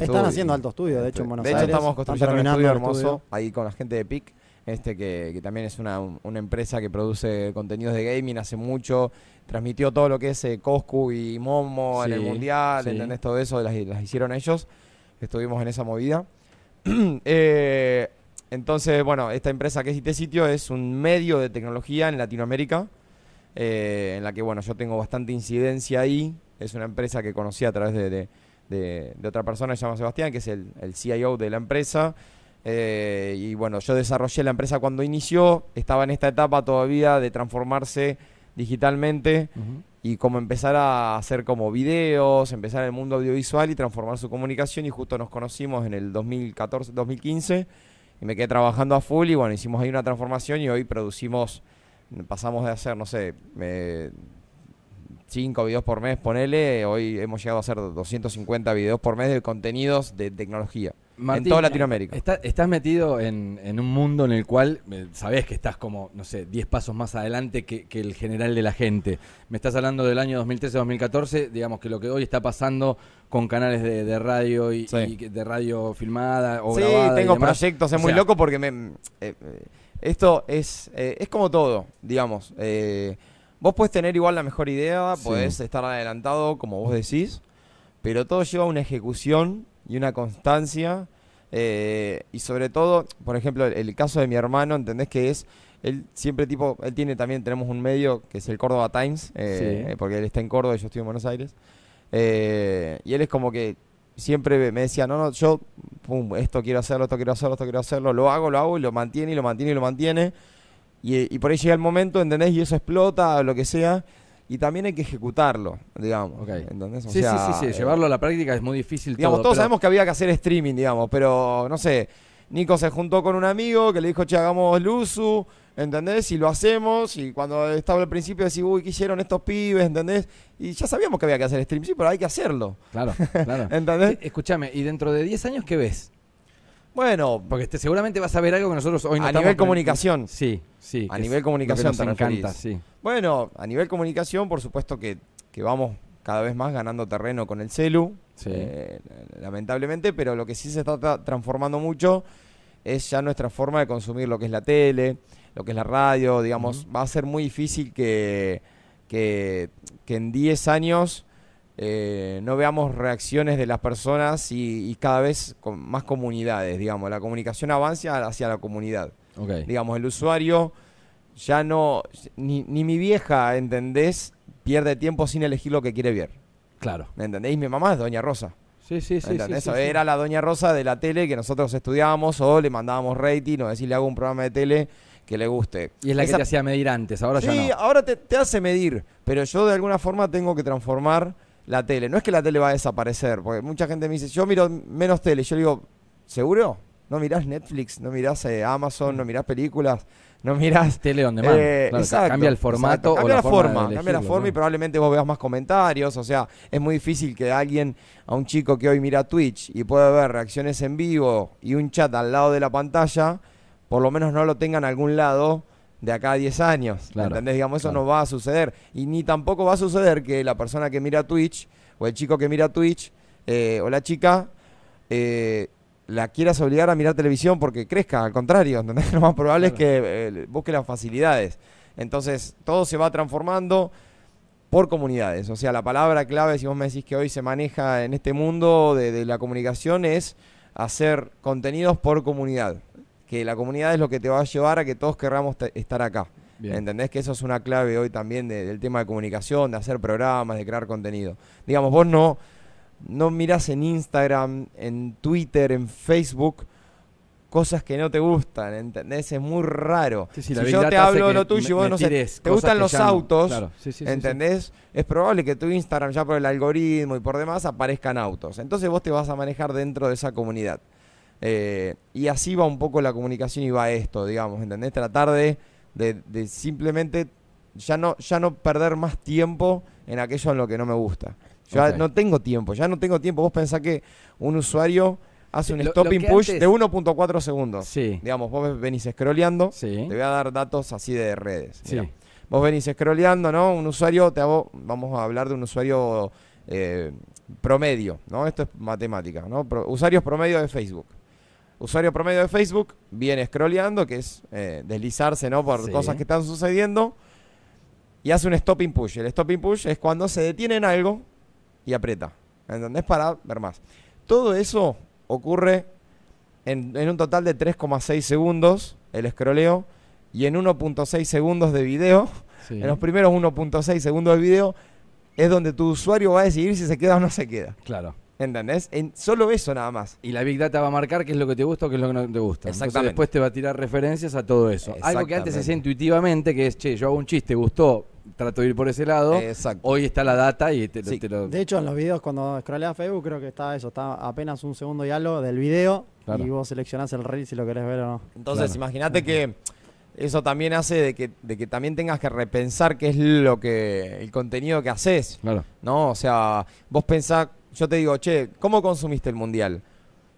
Están haciendo alto estudio, de hecho, en Buenos de hecho, estamos construyendo un estudio hermoso ahí con la gente de PIC este que, también es una, empresa que produce contenidos de gaming hace mucho, transmitió todo lo que es eh, Coscu y Momo en el Mundial, ¿entendés? Todo eso las, las, hicieron ellos, estuvimos en esa movida. eh, entonces, bueno, esta empresa que es IT Sitio es un medio de tecnología en Latinoamérica, eh, en la que, bueno, yo tengo bastante incidencia ahí. Es una empresa que conocí a través de, otra persona, se llama Sebastián, que es el, CIO de la empresa. Eh, y bueno, yo desarrollé la empresa cuando inició, estaba en esta etapa todavía de transformarse digitalmente y como empezar a hacer como videos, empezar en el mundo audiovisual y transformar su comunicación y justo nos conocimos en el 2014, 2015 me quedé trabajando a full y bueno, hicimos ahí una transformación y hoy producimos, pasamos de hacer, no sé, me cinco videos por mes, ponele, hoy hemos llegado a hacer 250 videos por mes de contenidos de tecnología en toda Latinoamérica. estás metido en, un mundo en el cual sabes eh, sabés que estás como, no sé, 10 pasos más adelante que, el general de la gente. Me estás hablando del año 2013-2014, digamos que lo que hoy está pasando con canales de, radio y, de radio filmada o Sí, tengo proyectos, es muy loco porque me, eh, eh, esto es, es como todo, digamos. vos podés tener igual la mejor idea, podés estar adelantado, como vos decís, pero todo lleva a una ejecución y una constancia. Eh, y sobre todo, por ejemplo, el, caso de mi hermano, ¿entendés que es? Él siempre tipo, él tiene también, tenemos un medio que es el Córdoba Times, eh, porque él está en Córdoba y yo estoy en Buenos Aires. Eh, y él es como que siempre me decía, no, no, yo, pum, esto quiero hacerlo, esto quiero hacerlo, esto quiero hacerlo, lo hago, lo hago y lo mantiene y lo mantiene y lo mantiene. Y, por ahí llega el momento, ¿entendés? Y eso explota lo que sea y también hay que ejecutarlo, digamos. ¿Entendés? sí, sí, sí, eh, llevarlo a la práctica es muy difícil. Digamos, todos sabemos que había que hacer streaming, digamos, pero no sé, Nico se juntó con un amigo que le dijo, che, hagamos Luzu, ¿entendés? Y lo hacemos, y cuando estaba al principio decía, uy, ¿qué hicieron estos pibes? ¿Entendés? Y ya sabíamos que había que hacer streaming, sí, pero hay que hacerlo. Claro, claro. ¿Entendés? E, escúchame, ¿y dentro de 10 años qué ves? Bueno, porque seguramente vas a ver algo que nosotros hoy no a nivel comunicación. Sí, sí. A nivel comunicación te encanta, sí. Bueno, a nivel comunicación, por supuesto que, que vamos cada vez más ganando terreno con el celu, sí. Eh, lamentablemente, pero lo que sí se está transformando mucho es ya nuestra forma de consumir lo que es la tele, lo que es la radio, digamos, va a ser muy difícil que, que, que en 10 años eh, no veamos reacciones de las personas y, cada vez con más comunidades, digamos. La comunicación avanza hacia la comunidad. Digamos, el usuario ya no, ni, mi vieja, ¿entendés? Pierde tiempo sin elegir lo que quiere ver. Claro. ¿Me entendéis? Mi mamá es Doña Rosa. Sí, sí, sí. ¿Entendés? Era la Doña Rosa de la tele que nosotros estudiábamos o le mandábamos rating o decirle hago un programa de tele que le guste. Y es la que te hacía medir antes, ahora ya no. Sí, ahora te hace medir, pero yo de alguna forma tengo que transformar la tele. No es que la tele va a desaparecer, porque mucha gente me dice, yo miro menos tele. Yo digo, ¿seguro? No mirás Netflix, no mirás eh, Amazon, no mirás películas, no mirás... Tele donde más, eh, cambia el formato Cambia o la, forma, cambia la forma y probablemente vos veas más comentarios. O sea, es muy difícil que alguien, a un chico que hoy mira Twitch y puede ver reacciones en vivo y un chat al lado de la pantalla, por lo menos no lo tenga en algún lado de acá a 10 años. ¿Entendés? Digamos, eso no va a suceder. Y ni tampoco va a suceder que la persona que mira Twitch, o el chico que mira Twitch, eh, o la chica, eh, la quieras obligar a mirar televisión porque crezca. Al contrario, ¿entendés? Lo más probable es que eh, busque las facilidades. Entonces, todo se va transformando por comunidades. O sea, la palabra clave, si vos me decís que hoy se maneja en este mundo de, de la comunicación, es hacer contenidos por comunidad que la comunidad es lo que te va a llevar a que todos querramos estar acá. ¿Entendés que eso es una clave hoy también del tema de comunicación, de hacer programas, de crear contenido? Digamos, vos no, no mirás en Instagram, en Twitter, en Facebook cosas que no te gustan, ¿entendés? Es muy raro. si yo te hablo lo tuyo y vos no sé, te gustan los autos, ¿entendés? Es probable que tu Instagram ya por el algoritmo y por demás aparezcan autos. Entonces vos te vas a manejar dentro de esa comunidad. Eh, y así va un poco la comunicación y va esto, digamos, ¿entendés? Tratar de, simplemente ya no, ya no perder más tiempo en aquello en lo que no me gusta. Ya no tengo tiempo, ya no tengo tiempo. Vos pensás que un usuario hace un stop stopping push de 1.4 segundos. Sí. Digamos, vos venís scrolleando, te voy a dar datos así de redes. Sí. vos venís scrolleando, ¿no? Un usuario, te vamos a hablar de un usuario eh, promedio, ¿no? Esto es matemática, ¿no? usuarios promedio de Facebook usuario promedio de Facebook viene scrolleando, que es eh, deslizarse ¿no? por cosas que están sucediendo, y hace un stopping push. El stopping push es cuando se detiene en algo y aprieta. es Para ver más. Todo eso ocurre en, un total de 3,6 segundos, el scrolleo, y en 1.6 segundos de video. En los primeros 1.6 segundos de video es donde tu usuario va a decidir si se queda o no se queda. Claro. ¿Entendés? En solo eso nada más. Y la Big Data va a marcar qué es lo que te gusta o qué es lo que no te gusta. Exactamente. después te va a tirar referencias a todo eso. Algo que antes se hacía intuitivamente, que es, che, yo hago un chiste, gustó, trato de ir por ese lado. Hoy está la data y te, De hecho, en los videos, cuando a Facebook, creo que está eso, está apenas un segundo diálogo del video y vos seleccionás el reel si lo querés ver o no. Entonces, imagínate que eso también hace de que, de que también tengas que repensar qué es lo que el contenido que haces. Claro. ¿No? O sea, vos pensás yo te digo, che, ¿cómo consumiste el mundial?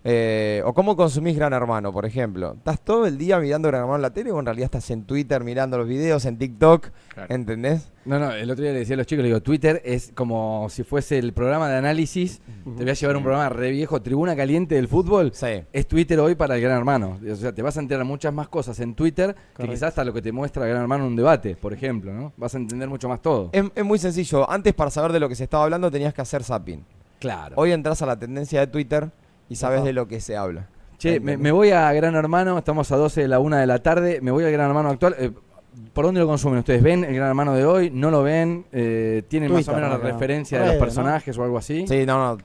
Eh, o cómo consumís Gran Hermano, por ejemplo. ¿Estás todo el día mirando Gran Hermano en la tele o en realidad estás en Twitter mirando los videos, en TikTok? ¿Entendés? No, no, el otro día le decía a los chicos, le digo, Twitter es como si fuese el programa de análisis. Te voy a llevar un programa re viejo, Tribuna Caliente del Fútbol. Sí. Es Twitter hoy para el Gran Hermano. O sea, te vas a enterar muchas más cosas en Twitter que quizás hasta lo que te muestra el Gran Hermano en un debate, por ejemplo, ¿no? Vas a entender mucho más todo. Es, es muy sencillo. Antes, para saber de lo que se estaba hablando, tenías que hacer zapping. Claro. Hoy entras a la tendencia de Twitter y sabes de lo que se habla. Che, me, voy a Gran Hermano, estamos a 12 de la una de la tarde, me voy al Gran Hermano actual. Eh, ¿Por dónde lo consumen ustedes? ¿Ven el Gran Hermano de hoy? ¿No lo ven? Eh, ¿Tienen más o menos la referencia de los personajes o algo así? Sí, no, no.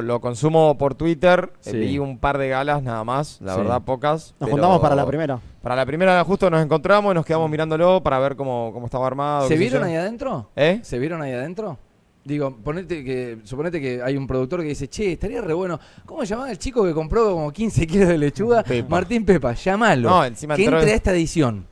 Lo, consumo por Twitter. Eh, un par de galas nada más, la verdad pocas. Nos juntamos para la primera. Para la primera justo nos encontramos y nos quedamos mirándolo para ver cómo, cómo estaba armado. ¿Se vieron ahí adentro? ¿Eh? ¿Se vieron ahí adentro? Digo, ponete que, suponete que hay un productor que dice, che, estaría re bueno. ¿Cómo llamaba el chico que compró como 15 kilos de lechuga? Martín Pepa, llámalo. No, encima que entre a esta edición.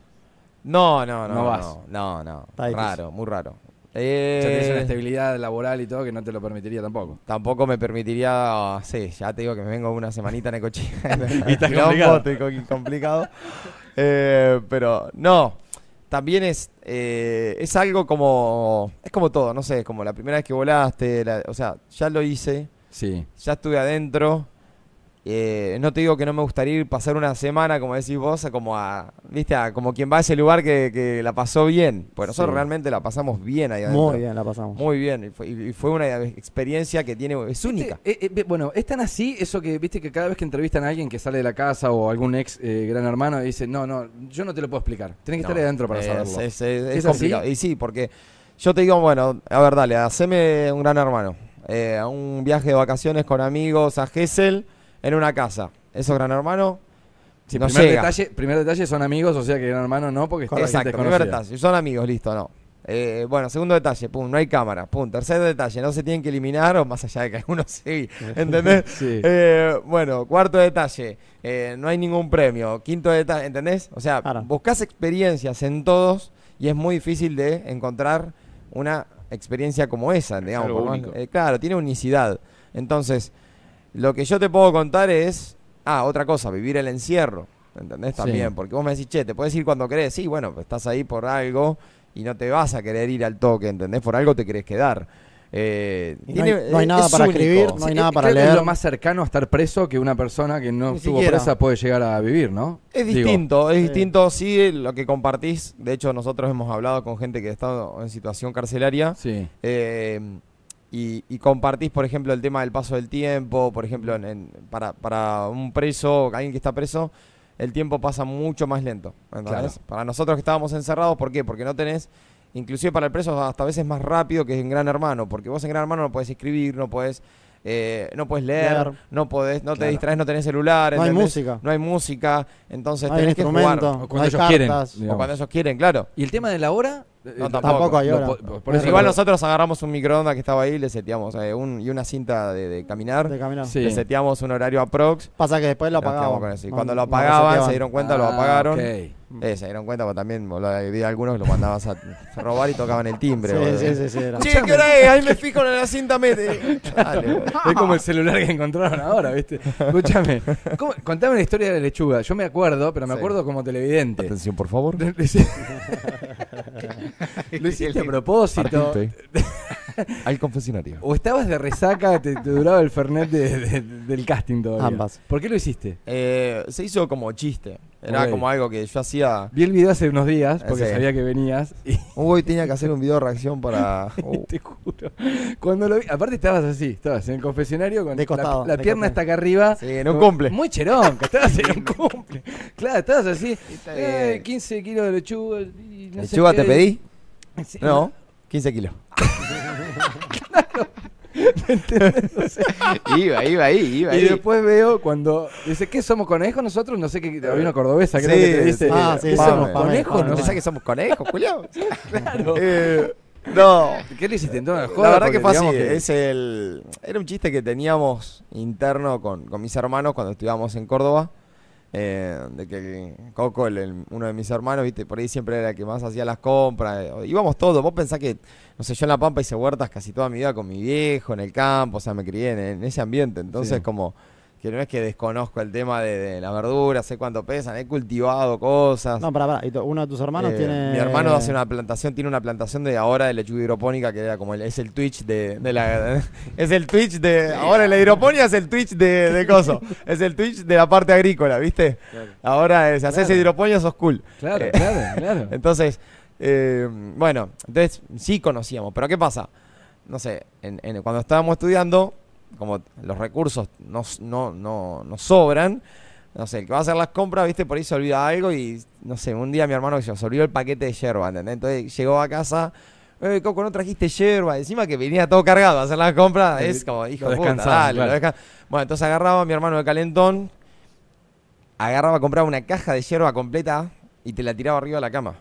No, no, no. No vas. no, no, Raro, muy raro. Eh, Ya una estabilidad laboral y todo que no te lo permitiría tampoco. Tampoco me permitiría, sí, ya te digo que me vengo una semanita en el coche. y está complicado. complicado. Eh, pero no, también es, eh, es algo como, es como todo, no sé, como la primera vez que volaste, o sea, ya lo hice, sí. ya estuve adentro, eh, no te digo que no me gustaría ir pasar una semana, como decís vos, como a, ¿viste? como quien va a ese lugar que, la pasó bien. Porque nosotros realmente la pasamos bien ahí adentro. Muy bien la pasamos. Muy bien. Y fue, una experiencia que tiene, es única. Eh, eh, bueno, es tan así eso que, viste, que cada vez que entrevistan a alguien que sale de la casa o algún ex eh, gran hermano, dice, no, no, yo no te lo puedo explicar. Tienes que estar ahí adentro para saberlo. Es, complicado. Y sí, porque yo te digo, bueno, a ver, dale, haceme un gran hermano. A un viaje de vacaciones con amigos a Gessel en una casa. Eso, gran hermano. primer, Detalle, primer detalle son amigos, o sea que gran hermano no, porque está Exacto, primer detalle, son amigos, listo, no. Eh, bueno, segundo detalle, pum, no hay cámara, pum. Tercer detalle, no se tienen que eliminar, o más allá de que algunos sí, ¿entendés? Eh, bueno, cuarto detalle, eh, no hay ningún premio. Quinto detalle, ¿entendés? O sea, buscas experiencias en todos y es muy difícil de encontrar una experiencia como esa, digamos. claro, tiene unicidad. Entonces, lo que yo te puedo contar es, ah, otra cosa, vivir el encierro, ¿entendés? También, porque vos me decís, che, te puedes ir cuando querés, sí, bueno, pues, estás ahí por algo y no te vas a querer ir al toque, ¿entendés? Por algo te querés quedar. Eh, no, hay, eh, nada para escribir, no hay nada para leer. Es lo más cercano a estar preso que una persona que no estuvo presa puede llegar a vivir, ¿no? Es distinto, es distinto, sí, lo que compartís. De hecho, nosotros hemos hablado con gente que ha estado en situación carcelaria. Sí. Eh, y, compartís, por ejemplo, el tema del paso del tiempo, por ejemplo, para, un preso, alguien que está preso, el tiempo pasa mucho más lento. Para nosotros que estábamos encerrados, ¿por qué? Porque no tenés, inclusive para el preso hasta a veces más rápido que en Gran Hermano, porque vos en Gran Hermano no podés escribir, no podés eh, no puedes leer, no podés, no te distraes, no tenés celular, no hay música. No hay música, entonces tenés que jugar. cuando ellos quieren. O cuando ellos quieren, claro. ¿Y el tema de la hora? Eh, tampoco. hay hora. igual nosotros agarramos un microondas que estaba ahí y le seteamos eh, y una cinta de, caminar. Le seteamos un horario aprox. Pasa que después lo apagaban. Cuando lo apagaban, se dieron cuenta, lo ah, apagaron. Okay. Mm. Eh, se dieron cuenta, pero pues, también había algunos que lo mandabas a robar y tocaban el timbre. Sí, sí, sí, sí, ¿qué hora es? Ahí me fijo en la cinta mete. es como el celular que encontraron ahora, ¿viste? Escúchame. Contame la historia de la lechuga. Yo me acuerdo, pero me acuerdo como televidente. Atención, por favor. lo hiciste a propósito. Al confesionario. ¿O estabas de resaca, te, duraba el fernet del casting todavía? Ambas. ¿Por qué lo hiciste? Eh, se hizo como chiste. Era como algo que yo hacía. Vi el video hace unos días porque sabía que venías. Y... güey tenía que hacer un video de reacción para. Te juro. Cuando lo vi, aparte estabas así, estabas en el confesionario con la, pierna hasta acá arriba. Sí, no cumple. Muy cherón, que estabas en un cumple. Claro, estabas así. Eh, 15 kilos de lechuga. ¿Lechuga te pedí? No, 15 kilos. iba, iba ahí, iba Y después veo cuando dice, ¿qué somos conejos nosotros? No sé qué, había una cordobesa, creo que te dice. Ah, sí, ¿Qué somos conejos? ¿No pensás que somos conejos, Julio? claro. Eh, no. ¿Qué le hiciste entonces? La verdad que fue Que... Es el... Era un chiste que teníamos interno con, con mis hermanos cuando estuvimos en Córdoba. Eh, de que Coco, el, uno de mis hermanos, viste, por ahí siempre era el que más hacía las compras. Eh, íbamos todos. Vos pensás que, no sé, yo en La Pampa hice huertas casi toda mi vida con mi viejo, en el campo, o sea, me crié en, ese ambiente. Entonces, como que no es que desconozco el tema de, la verdura... sé cuánto pesan, he cultivado cosas. No, para, para, uno de tus hermanos eh, tiene... Mi hermano hace una plantación, tiene una plantación de ahora de lechuga hidropónica, que era como es el Twitch de, la... es el Twitch de... Ahora la hidroponía es el Twitch de, coso, es el Twitch de la parte agrícola, ¿viste? Ahora, si haces claro. sos cool. Claro, eh, claro, claro. Entonces, eh, bueno, entonces sí conocíamos, pero ¿qué pasa? No sé, cuando estábamos estudiando como los recursos no, no, no, sobran, no sé, el que va a hacer las compras, viste, por ahí se olvida algo y, no sé, un día mi hermano se olvidó el paquete de yerba, ¿entendés? Entonces llegó a casa, eh, Coco, no trajiste yerba, encima que venía todo cargado a hacer las compras, es como, hijo de puta, Bueno, entonces agarraba a mi hermano de calentón, agarraba, compraba una caja de yerba completa y te la tiraba arriba de la cama.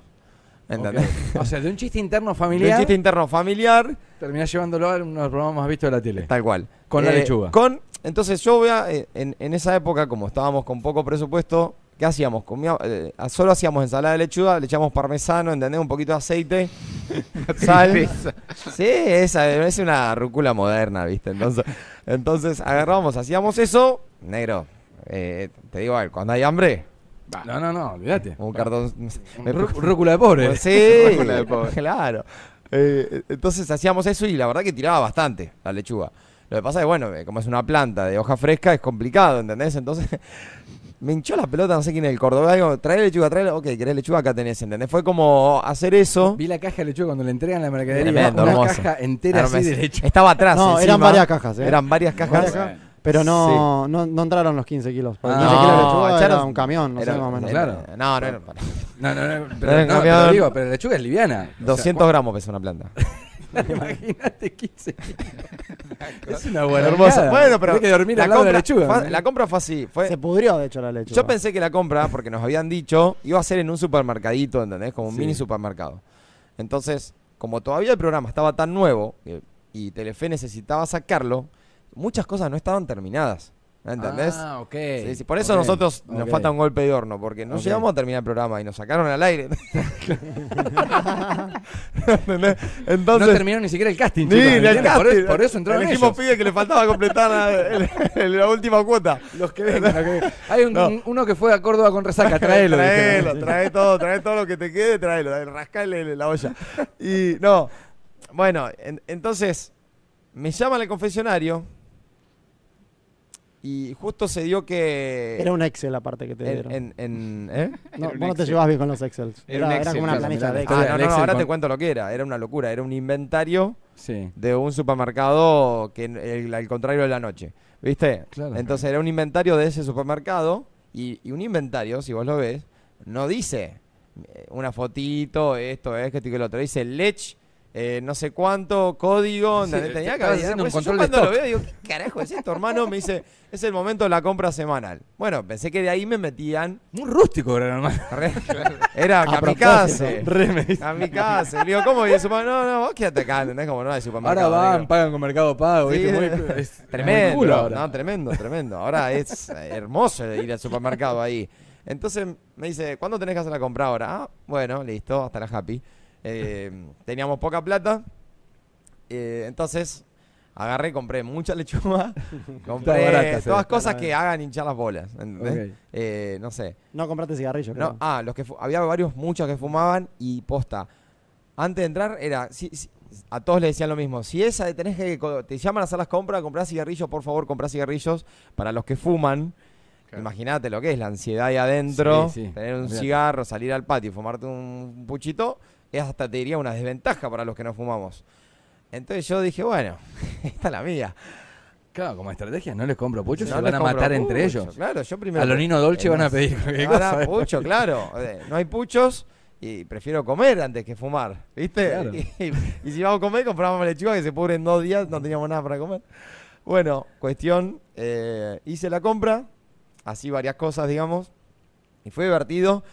¿Entendés? O sea, de un chiste interno familiar. un chiste interno familiar. Terminás llevándolo a uno de los programas más vistos de la tele. Tal cual. Con la eh, lechuga. Con, entonces yo voy eh, en, esa época, como estábamos con poco presupuesto, ¿qué hacíamos? Eh, solo hacíamos ensalada de lechuga, le echamos parmesano, ¿entendés? Un poquito de aceite, sal. sí, es una rúcula moderna, ¿viste? Entonces, entonces agarrábamos, hacíamos eso, negro. te digo, cuando hay hambre, no, no, no, olvídate. Un cartón. Rúcula de pobre. Sí, Rúcula de pobre. claro. Eh, entonces hacíamos eso y la verdad que tiraba bastante la lechuga. Lo que pasa es que, bueno, eh, como es una planta de hoja fresca, es complicado, ¿entendés? Entonces me hinchó la pelota, no sé quién es el Cordoba. Trae trae lechuga, trae. Ok, querés lechuga, acá tenés, ¿entendés? Fue como hacer eso. Vi la caja de lechuga cuando le entregan la mercadería. una caja entera así de Estaba atrás. No, eran varias cajas, ¿eh? Eran Varias cajas pero no, no, entraron los 15 kilos. Porque 15 ah. kilos de lechuga echaron, un camión, no sé más o menos. Claro. No, no No, no, no, pero, no, pero digo, lechuga es liviana. 200 gramos pesa una planta. Imagínate 15 kilos Es una buena hermosa. Bueno, pero que dormir la, compra, lechuga, la compra fue así. Se pudrió, de hecho, la lechuga. Yo pensé que la compra, porque nos habían dicho, iba a ser en un supermercadito, ¿entendés? Como un mini supermercado. Entonces, como todavía el programa estaba tan nuevo y Telefe necesitaba sacarlo, muchas cosas no estaban terminadas. ¿Entendés? Ah, ok. Por eso nosotros nos falta un golpe de horno, porque no llegamos a terminar el programa y nos sacaron al aire. no terminaron ni siquiera el casting. Sí, chicos, Por, eso entraron El equipo pide que le faltaba completar la, última cuota. Los que Hay uno que fue a Córdoba con resaca, tráelo. tráelo, trae todo, trae todo lo que te quede, tráelo, rascale la olla. Y no, bueno, entonces me llama el confesionario y justo se dio que. Era un Excel aparte que te dieron. ¿eh? vos no te llevabas bien con los Excel. Era, como una planilla de Excel. Ah, no, no, ahora te cuento lo que era. Era una locura. Era un inventario de un supermercado que al contrario de la noche. ¿Viste? Entonces era un inventario de ese supermercado. Y, un inventario, si vos lo ves, no dice eh, una fotito, esto es, que esto y lo otro. Dice leche eh, no sé cuánto, código, tenía que haber Yo cuando lo veo digo, ¿qué carajo es esto, hermano? Me dice, es el momento de la compra semanal. Bueno, pensé que de ahí me metían. Muy rústico, era hermano. era kamikaze. kamikaze. Le digo, ¿cómo? Y su no, no, vos quédate acá, ¿entendés? Como no supermercado. Ahora van, pagan con Mercado Pago. tremendo, tremendo, tremendo. Ahora es eh, hermoso ir al supermercado ahí. Entonces me dice, ¿cuándo tenés que hacer la compra ahora? Ah, bueno, listo, hasta la happy. Eh, teníamos poca plata. Eh, entonces, agarré, compré mucha lechuga. compré todas cosas que hagan hinchar las bolas. Eh, no sé. No compraste cigarrillos, ah, los que había varios, muchos que fumaban y posta. Antes de entrar, era. a todos les decían lo mismo. Si esa tenés que. Te llaman a hacer las compras, comprar cigarrillos, por favor, comprar cigarrillos para los que fuman. Imagínate lo que es la ansiedad ahí adentro, tener un cigarro, salir al patio, fumarte un puchito es hasta te diría una desventaja para los que no fumamos. Entonces yo dije, bueno, esta es la mía. Claro, como estrategia no les compro puchos, no se van a matar entre ellos. Claro, yo primero. A los Dolce eh, van a pedir pucho, claro. Eh, no hay puchos y prefiero comer antes que fumar, ¿viste? Y, si vamos a comer, compramos lechuga que se pudre en dos días, no teníamos nada para comer. Bueno, cuestión, eh, hice la compra, así varias cosas, digamos, y fue divertido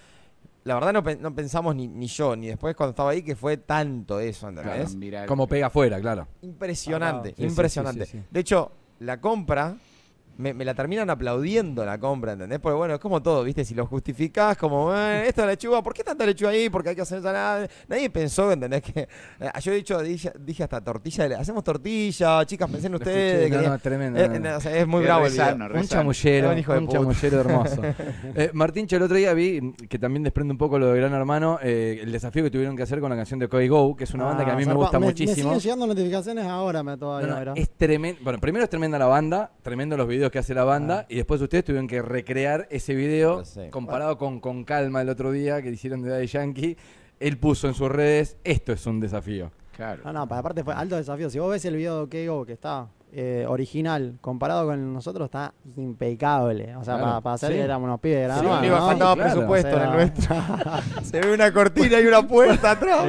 la verdad no, pensamos ni, yo, ni después cuando estaba ahí, que fue tanto eso, Andrés. Como pega afuera, claro. Impresionante, ah, impresionante. de hecho, la compra me, la terminan aplaudiendo la compra, ¿entendés? Porque bueno, es como todo, ¿viste? Si lo justificás, como, eh, esta lechuga, ¿por qué tanta lechuga ahí? Porque hay que hacer nada. Nadie pensó, ¿entendés? Que, eh, yo he dicho, dije, hasta tortilla, de, hacemos tortilla, chicas, pensé en ustedes. tremendo. es muy bravo el video. un chamullero, un, chamullero hermoso. Eh, Martín, el otro día vi, que también desprende un poco lo de Gran Hermano, eh, el desafío que tuvieron que hacer con la canción de Cody Go, que es una banda que a mí me ah, gusta muchísimo. Me siguen llegando notificaciones ahora, me todavía. es tremendo, bueno, primero es tremenda la banda, tremendo los videos que hace la banda ah. y después ustedes tuvieron que recrear ese video comparado con, con Calma el otro día que hicieron de Daddy Yankee. Él puso en sus redes, esto es un desafío. Claro. Ah, no, no, pues aparte fue alto desafío. Si vos ves el video de Keigo que está eh, original comparado con nosotros está impecable. O sea, para, para hacer éramos unos pibes sí, mano, iba, presupuesto se ve una cortina y una puerta atrás.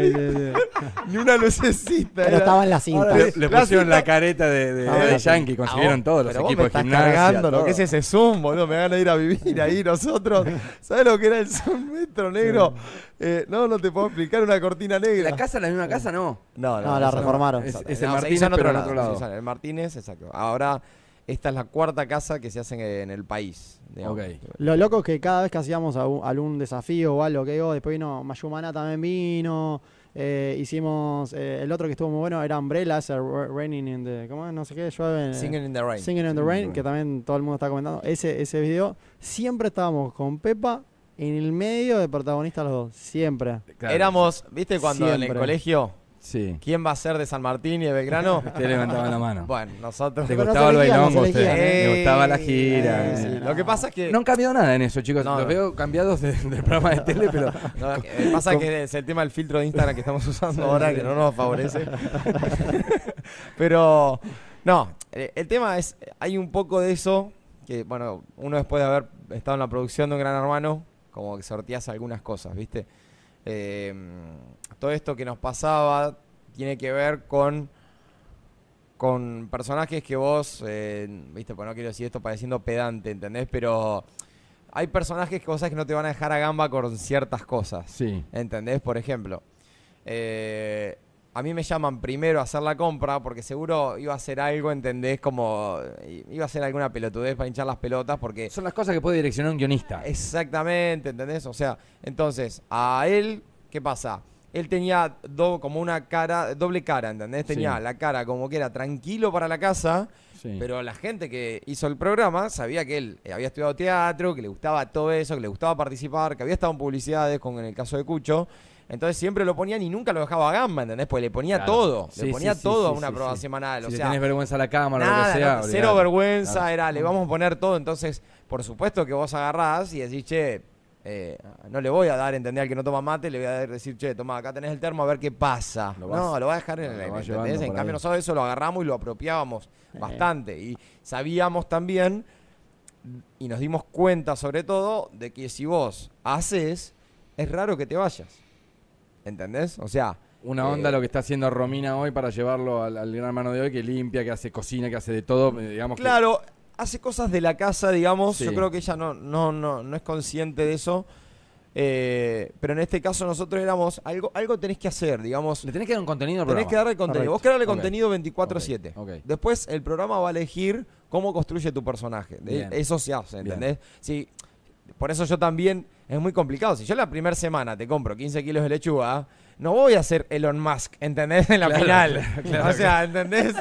y una lucecita. Pero estaban en la Le, le, pusieron la, careta de, de, Yankee, consiguieron ah, todos los equipos de gimnasia. Lo que es ese Zoom, boludo? Me van a ir a vivir ahí nosotros. ¿Sabes lo que era el Zoom metro negro? Eh, no, no te puedo explicar una cortina negra. ¿La casa, la misma casa, no? No, la reformaron. Es, el Martínez, otro, lado. el Martínez, exacto. Ahora, esta es la cuarta casa que se hace en, el país. Lo loco es que cada vez que hacíamos algún desafío o algo que después vino Mayumana también vino. Eh, hicimos eh, el otro que estuvo muy bueno era Umbrella, ese Raining in the ¿cómo? no sé qué, llueve Singing in the Rain. Singing in the Rain, que también todo el mundo está comentando. Ese ese video siempre estábamos con Pepa en el medio de protagonistas los dos, siempre. Éramos, ¿viste cuando en el colegio? Sí. ¿Quién va a ser de San Martín y de Belgrano? Usted levantaba la mano. Bueno, nosotros. Te gustaba el bailón, usted, gustaba la gira. Lo que pasa es que. No han cambiado nada en eso, chicos. Los veo cambiados del programa de tele, pero eh, pasa que es el tema del filtro de Instagram que estamos usando ahora que no nos favorece. Pero, no, eh, el tema es, hay un poco de eso, que bueno, uno después de haber estado en la producción de un gran hermano, como que sorteas algunas cosas, ¿viste? Eh, todo esto que nos pasaba tiene que ver con con personajes que vos, eh, viste, pues no quiero decir esto pareciendo pedante, ¿entendés? Pero hay personajes que vos sabes que no te van a dejar a gamba con ciertas cosas. Sí. ¿Entendés? Por ejemplo, eh, a mí me llaman primero a hacer la compra porque seguro iba a hacer algo, ¿entendés? Como iba a hacer alguna pelotudez para hinchar las pelotas porque... Son las cosas que puede direccionar un guionista. Exactamente, ¿entendés? O sea, entonces, a él, ¿qué pasa? Él tenía como una cara, doble cara, ¿entendés? Tenía la cara como que era tranquilo para la casa, pero la gente que hizo el programa sabía que él eh, había estudiado teatro, que le gustaba todo eso, que le gustaba participar, que había estado en publicidades, como en el caso de Cucho. Entonces siempre lo ponían y nunca lo dejaba a Gamba, ¿entendés? Pues le ponía todo, le ponía todo a una prueba semanal. si tenés vergüenza a la cámara o lo que sea. cero vergüenza, era, le vamos a poner todo. Entonces, por supuesto que vos agarrás y decís, che, eh, no le voy a dar, entender al que no toma mate, le voy a decir, che, toma, acá tenés el termo a ver qué pasa. no, lo va a dejar en el aire, En cambio, nosotros eso lo agarramos y lo apropiábamos eh. bastante. Y sabíamos también, y nos dimos cuenta sobre todo, de que si vos haces, es raro que te vayas. ¿Entendés? O sea. Una eh, onda lo que está haciendo Romina hoy para llevarlo al, gran hermano de hoy, que limpia, que hace cocina, que hace de todo, eh, digamos. Claro, hace cosas de la casa, digamos. Yo creo que ella no, no, no, no es consciente de eso. Eh, pero en este caso nosotros éramos, algo, algo tenés que hacer, digamos. Le tenés que dar un contenido al Tenés que darle contenido. Vos contenido 24-7. Después el programa va a elegir cómo construye tu personaje. Eso se hace, ¿entendés? Sí. Por eso yo también, es muy complicado. Si yo la primera semana te compro 15 kilos de lechuga, no voy a ser Elon Musk, ¿entendés? En la final. o sea, ¿entendés?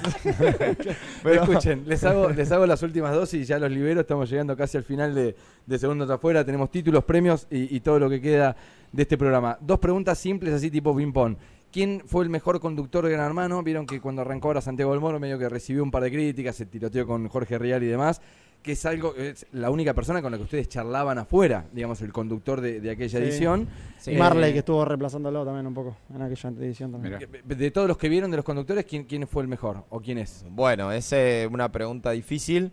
Escuchen, les hago, las últimas dos y ya los libero. Estamos llegando casi al final de, de Segundos Afuera. Tenemos títulos, premios y, y, todo lo que queda de este programa. Dos preguntas simples, así tipo ping-pong. ¿Quién fue el mejor conductor de Gran Hermano? Vieron que cuando arrancó ahora Santiago del Moro medio que recibió un par de críticas, se tiroteó con Jorge Rial y demás que es algo, es la única persona con la que ustedes charlaban afuera, digamos, el conductor de, aquella edición. Y eh, Marley, que estuvo reemplazándolo también un poco en aquella edición De todos los que vieron de los conductores, ¿quién, fue el mejor o quién es? Bueno, es eh, una pregunta difícil.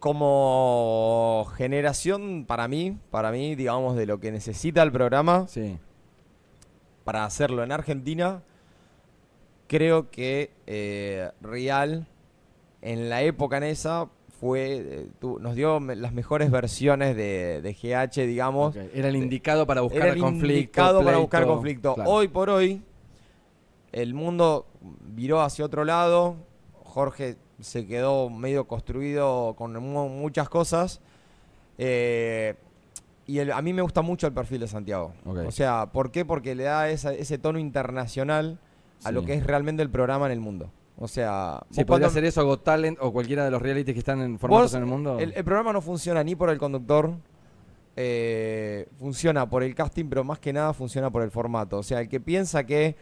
Como generación, para mí, para mí, digamos, de lo que necesita el programa, para hacerlo en Argentina, creo que eh, Real, en la época en esa, fue, eh, nos dio las mejores versiones de, GH, digamos. Era el indicado para buscar Era el conflicto. para buscar conflicto. Hoy por hoy, el mundo viró hacia otro lado. Jorge se quedó medio construido con muchas cosas. Eh, y a mí me gusta mucho el perfil de Santiago. O sea, ¿por qué? Porque le da ese tono internacional a lo que es realmente el programa en el mundo. O sea, sí, podría hacer eso Got Talent o cualquiera de los realities que están en formatos en el mundo. El, programa no funciona ni por el conductor, eh, funciona por el casting, pero más que nada funciona por el formato. O sea, el que piensa que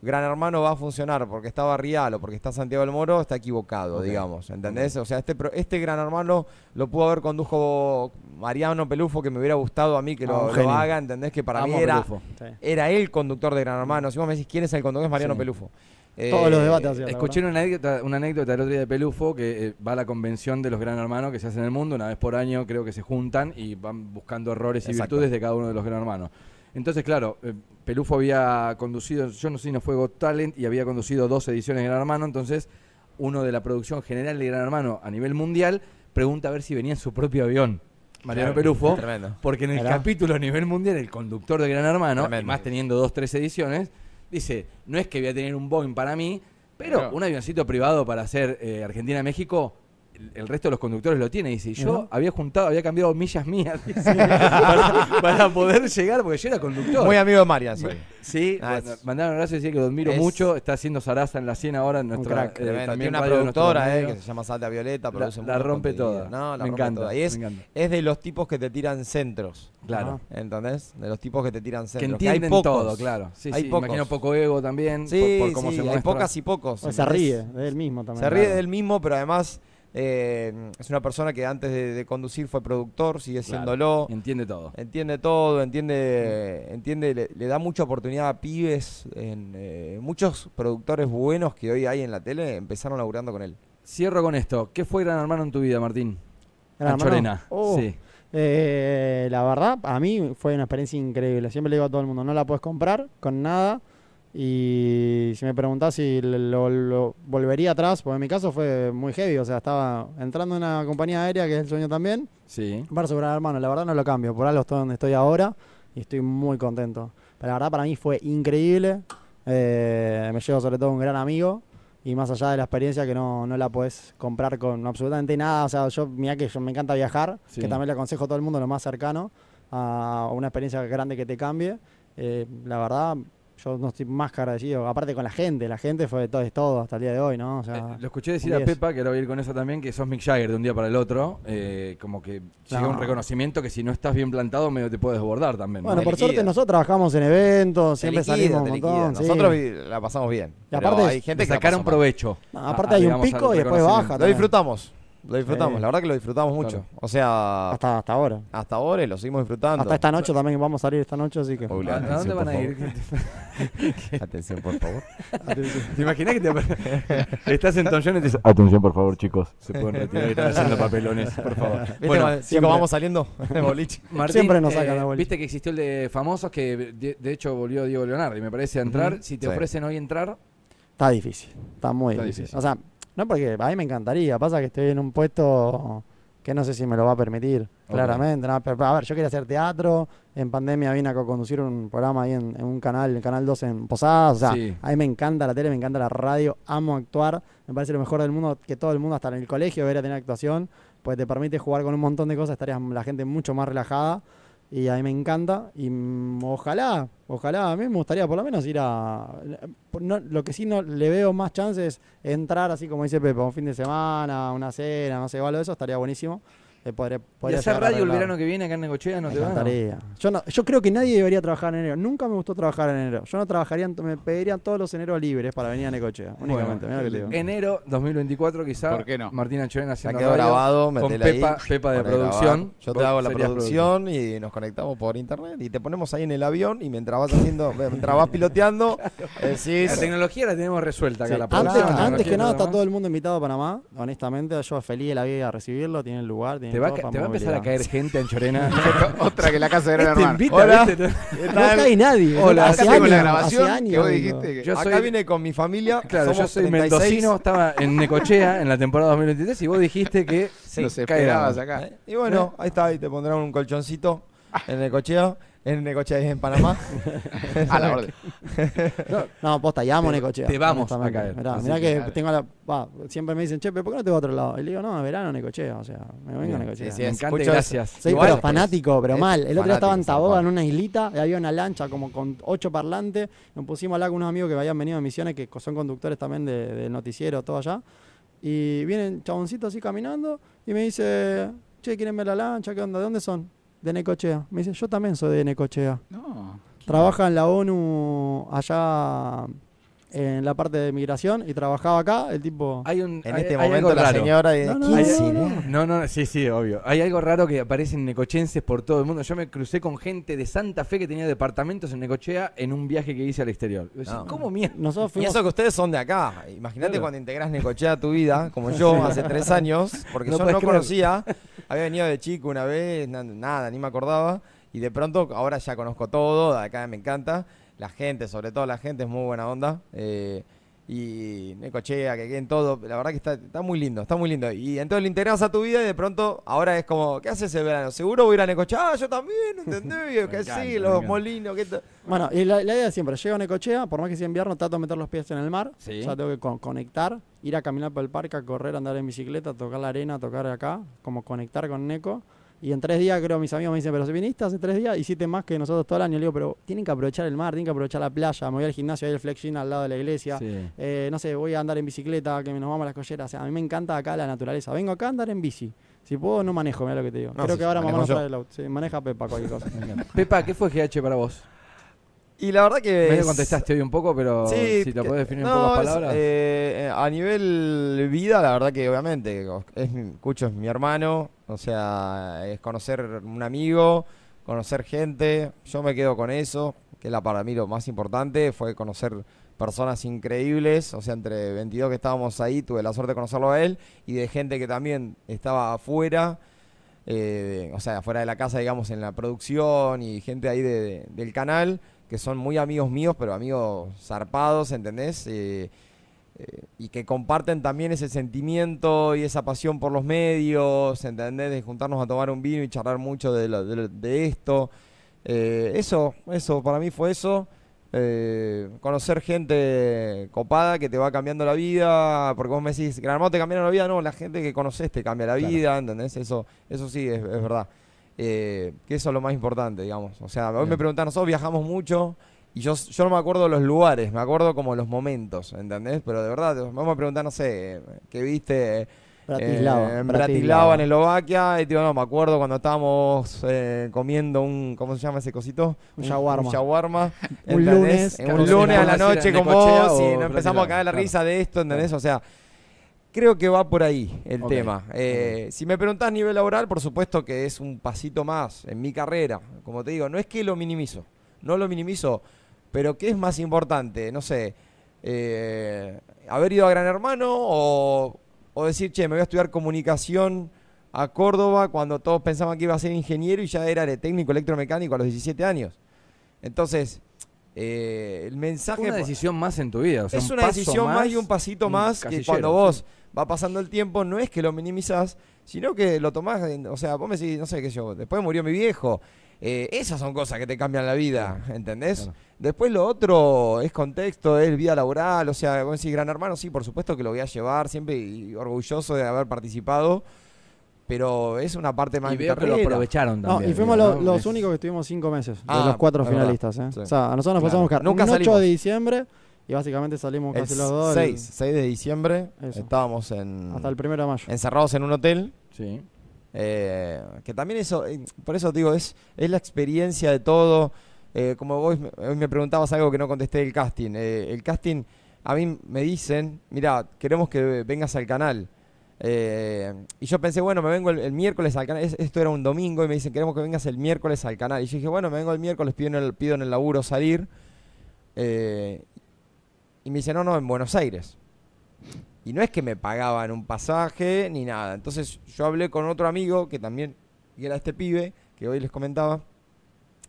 Gran Hermano va a funcionar porque estaba Real o porque está Santiago del Moro está equivocado, digamos. ¿Entendés? O sea, este, este Gran Hermano lo pudo haber condujo Mariano Pelufo, que me hubiera gustado a mí que ah, lo, haga, ¿entendés? Que para mí era, era el conductor de Gran Hermano. Si vos me decís quién es el conductor, es Mariano Pelufo. Eh, Todos los debates. escuché una anécdota, una el otro día de Pelufo que eh, va a la convención de los gran hermanos que se hace en el mundo, una vez por año creo que se juntan y van buscando errores y virtudes de cada uno de los gran hermanos. Entonces, claro, eh, Pelufo había conducido, yo no sé si no fue Got Talent, y había conducido dos ediciones de Gran Hermano, entonces uno de la producción general de Gran Hermano a nivel mundial pregunta a ver si venía en su propio avión. Mariano Pelufo, porque en el capítulo a nivel mundial el conductor de Gran Hermano, además más teniendo dos, tres ediciones, dice, no es que voy a tener un Boeing para mí, pero un avioncito privado para hacer eh, Argentina-México el resto de los conductores lo tiene. Dice, yo había juntado, había cambiado millas mías para, poder llegar, porque yo era conductor. Muy amigo de Marias soy. Sí, ah, bueno, mandaron gracias y decía que lo admiro mucho. Está haciendo zaraza en la cena ahora eh, en nuestro Eh, tiene una productora eh, que se llama Salta Violeta. la, la rompe toda. me, encanta, Y es, es, de los tipos que te tiran centros. Claro. ¿Entendés? De los tipos que te tiran centros. Que entienden hay todo, claro. Sí, hay sí, pocos. Imagino poco ego también. Sí, sí, hay pocas y pocos. se ríe de él mismo también. Se ríe del mismo, pero además eh, es una persona que antes de, conducir fue productor, sigue haciéndolo Entiende todo. Entiende todo, entiende, entiende le, da mucha oportunidad a pibes. En, eh, muchos productores buenos que hoy hay en la tele empezaron laburando con él. Cierro con esto. ¿Qué fue Gran Hermano en tu vida, Martín? Gran Hermano. Oh, sí. Eh, la verdad, a mí fue una experiencia increíble. Siempre le digo a todo el mundo, no la puedes comprar con nada. Y si me preguntás si lo, volvería atrás, porque en mi caso fue muy heavy, o sea, estaba entrando en una compañía aérea, que es el sueño también. Sí. su gran hermano, la verdad no lo cambio, por algo estoy donde estoy ahora y estoy muy contento. Pero la verdad para mí fue increíble, eh, me llevo sobre todo un gran amigo y más allá de la experiencia que no, la puedes comprar con absolutamente nada, o sea, yo, mira que yo me encanta viajar, que también le aconsejo a todo el mundo lo más cercano a una experiencia grande que te cambie. Eh, la verdad, yo no estoy más agradecido. Aparte con la gente, la gente fue todo, es todo hasta el día de hoy, ¿no? Eh, lo escuché decir a Pepa, que ahora voy a ir con eso también, que sos Mick Jagger de un día para el otro. Eh, como que llega un reconocimiento que si no estás bien plantado, medio te puedes desbordar también. Bueno, por suerte nosotros trabajamos en eventos, siempre salimos Nosotros la pasamos bien. Y aparte, hay gente que sacaron provecho. aparte hay ah, un pico y después baja. Lo disfrutamos. Lo disfrutamos, la verdad que lo disfrutamos mucho. O sea. Hasta, hasta ahora. Hasta ahora y lo seguimos disfrutando. Hasta esta noche también, vamos a salir esta noche, así que. ¿A, atención, dónde van a ir? atención, por favor. ¿Te imaginas que te. Estás en tonjones y te dices. Atención, por favor, chicos. Se pueden retirar y están haciendo papelones, por favor. Este bueno, si vamos saliendo Martín, siempre nos eh, sacan la Viste que existió el de famosos que, de, hecho, volvió Diego Leonardo y me parece entrar. Si te ofrecen hoy entrar. Está difícil, está muy difícil. O sea no porque a mí me encantaría, pasa que estoy en un puesto que no sé si me lo va a permitir, claramente. No, pero, a ver, yo quería hacer teatro, en pandemia vine a conducir un programa ahí en, un canal, el Canal 2 en Posadas, o sea, a mí me encanta la tele, me encanta la radio, amo actuar, me parece lo mejor del mundo, que todo el mundo, hasta en el colegio, debería tener actuación, pues te permite jugar con un montón de cosas, estarías la gente mucho más relajada y a mí me encanta y ojalá, ojalá, a mí me gustaría por lo menos ir a... No, lo que sí no le veo más chances es entrar así como dice Pepe, un fin de semana, una cena, no sé, algo de eso, estaría buenísimo. Eh, ¿Y hacer radio el verano que viene acá en Negochea no te va? Yo, yo creo que nadie debería trabajar en enero. Nunca me gustó trabajar en enero. Yo no trabajaría, me pedirían todos los eneros libres para venir a Negochea, únicamente. Enero 2024 quizás ¿Por qué no? Martina se haciendo radio grabado, con Pepa, Pepa de producción. Yo te hago la producción y nos conectamos por internet y te ponemos ahí en el avión y mientras vas haciendo, mientras vas piloteando, La tecnología la tenemos resuelta acá. La antes, antes que nada está todo el mundo invitado a Panamá. Honestamente, yo feliz de la vida a recibirlo. Tiene el lugar, tiene te va, a, empezar a caer gente en Chorena. Otra que la casa de Gran este Hola. No cae nadie. Hola, hace años, la grabación hace Yo acá vine con mi familia. Claro, yo soy mendocino, estaba en Necochea en la temporada 2023 y vos dijiste que se Los acá. Y bueno, ¿Eh? ahí está, ahí te pondrán un colchoncito en Necocheo en el cocheo en Panamá. a la orden. no, posta, llamo cocheo. Te vamos a caer. Mirá, mirá que, tengo la. siempre me dicen, che, ¿pero ¿por qué no te vas a otro lado? Y le digo, no, verano Necocheo o sea, me vengo a el Sí, encanta, gracias. Soy pero fanático, pero mal. El otro día estaba en Taboga, en una islita, y había una lancha como con ocho parlantes. Nos pusimos a hablar con unos amigos que habían venido de misiones, que son conductores también de noticiero, todo allá. Y vienen chaboncitos así caminando y me dice, che, ¿quieren ver la lancha? ¿Qué onda? ¿De dónde son? de Necochea. Me dice, yo también soy de Necochea. No. Trabaja en la ONU allá en la parte de migración y trabajaba acá, el tipo... Hay un, en este momento la señora de... No no, no, sí, sí, obvio. Hay algo raro que aparecen necochenses por todo el mundo. Yo me crucé con gente de Santa Fe que tenía departamentos en Necochea en un viaje que hice al exterior. ¿Cómo mierda? Nosotros fuimos... Y eso que ustedes son de acá. Imagínate cuando integrás Necochea a tu vida, como yo hace tres años, porque yo no conocía... Había venido de chico una vez, nada, ni me acordaba. Y de pronto, ahora ya conozco todo, de acá me encanta. La gente, sobre todo la gente, es muy buena onda. Eh, y Necochea, que queden todo. La verdad que está, muy lindo, está muy lindo. Y entonces le integrás a tu vida y de pronto ahora es como, ¿qué haces ese verano? Seguro voy a ir a Necochea, ah, yo también, ¿entendés? que sí, los molinos, Bueno, y la, idea siempre, llego a Necochea, por más que sea invierno, trato de meter los pies en el mar, ya tengo que conectar, ir a caminar por el parque, a correr, andar en bicicleta, tocar la arena, tocar acá, como conectar con Neco. Y en tres días, creo, mis amigos me dicen, pero si viniste hace tres días, hiciste más que nosotros todo el año. Le digo, pero tienen que aprovechar el mar, tienen que aprovechar la playa. Me voy al gimnasio, hay el flex al lado de la iglesia. Eh, no sé, voy a andar en bicicleta, que nos vamos a las colleras. O sea, a mí me encanta acá la naturaleza. Vengo acá a andar en bici. Si puedo, no manejo, mira lo que te digo. creo que ahora vamos a trae el auto. maneja Pepa cualquier cosa. Pepa, ¿qué fue GH para vos? Y la verdad que. Me contestaste hoy un poco, pero si lo puedes definir en pocas palabras. Eh, a nivel vida, la verdad que obviamente, es, Cucho es mi hermano, o sea, es conocer un amigo, conocer gente. Yo me quedo con eso, que la para mí lo más importante fue conocer personas increíbles. O sea, entre 22 que estábamos ahí, tuve la suerte de conocerlo a él y de gente que también estaba afuera. Eh, o sea, afuera de la casa, digamos, en la producción y gente ahí del canal, que son muy amigos míos, pero amigos zarpados, ¿entendés? Eh, eh, y que comparten también ese sentimiento y esa pasión por los medios, ¿entendés? De juntarnos a tomar un vino y charlar mucho de, esto. Eh, eso, eso, para mí fue eso. Eh, conocer gente copada que te va cambiando la vida, porque vos me decís, Hermano te cambia la vida, no, la gente que conoces te cambia la vida, ¿entendés? Eso, eso sí, es, verdad. que eso es lo más importante, digamos. O sea, hoy me preguntaron, nosotros viajamos mucho, y yo, no me acuerdo los lugares, me acuerdo como los momentos, ¿entendés? Pero de verdad, vamos a preguntar, no sé, ¿qué viste? Bratislava. Eh, en Bratislava, en Eslovaquia. Y digo, no, me acuerdo cuando estábamos eh, comiendo un, ¿cómo se llama ese cosito? Un shawarma. Un shawarma. lunes. un lunes a la noche con vos y empezamos a caer la risa de esto, ¿entendés? O sea, creo que va por ahí el tema. Eh, si me preguntás nivel laboral, por supuesto que es un pasito más en mi carrera. Como te digo, no es que lo minimizo, no lo minimizo pero ¿qué es más importante? No sé, eh, haber ido a Gran Hermano o, decir, che, me voy a estudiar comunicación a Córdoba cuando todos pensaban que iba a ser ingeniero y ya era técnico electromecánico a los 17 años. Entonces, eh, el mensaje. Es Una decisión más en tu vida. es una decisión más, y un pasito más que cuando vos va pasando el tiempo, no es que lo minimizás, sino que lo tomás. O sea, vos me decís, no sé qué yo, después murió mi viejo. Eh, esas son cosas que te cambian la vida, ¿entendés? Después lo otro es contexto, es vida laboral, o sea, vos decís Gran Hermano, sí, por supuesto que lo voy a llevar, siempre y orgulloso de haber participado, pero es una parte más importante que lo aprovecharon también. y fuimos los, únicos que estuvimos cinco meses, de ah, los cuatro finalistas. ¿eh? O sea, a nosotros nos pasamos a Nunca 8 de diciembre y básicamente salimos casi los dos. 6, 6 de diciembre estábamos en... Hasta el primero de mayo. Encerrados en un hotel. Sí. Eh, que también eso, eh, por eso digo, es, es la experiencia de todo. Eh, como vos hoy me preguntabas algo que no contesté el casting. Eh, el casting, a mí me dicen, mira, queremos que vengas al canal. Eh, y yo pensé, bueno, me vengo el, miércoles al canal. esto era un domingo y me dicen, queremos que vengas el miércoles al canal. Y yo dije, bueno, me vengo el miércoles, pido en el, pido en el laburo salir. y me dicen, no, no, en Buenos Aires. Y no es que me pagaban un pasaje ni nada. Entonces yo hablé con otro amigo que también era este pibe, que hoy les comentaba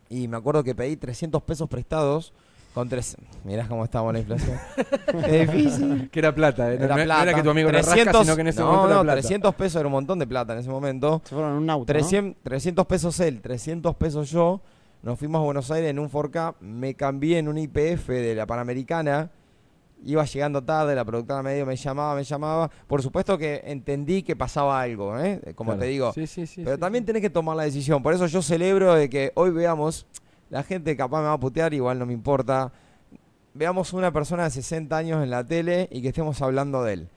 y me acuerdo que pedí 300 pesos prestados. Con tres, mirás cómo estaba la inflación. es difícil. Que era plata, ¿eh? era, plata. que tu amigo 300, rasca, sino que en ese no, No, 300 pesos era un montón de plata en ese momento. Se fueron en un auto. 300, ¿no? 300 pesos él, 300 pesos yo. Nos fuimos a Buenos Aires en un 4K. Me cambié en un IPF de la Panamericana iba llegando tarde, la productora medio me llamaba, me llamaba. Por supuesto que entendí que pasaba algo, ¿eh? como te digo. Sí, sí, sí, Pero también tenés que tomar la decisión. Por eso yo celebro de que hoy veamos, la gente capaz me va a putear, igual no me importa. Veamos una persona de 60 años en la tele y que estemos hablando de él.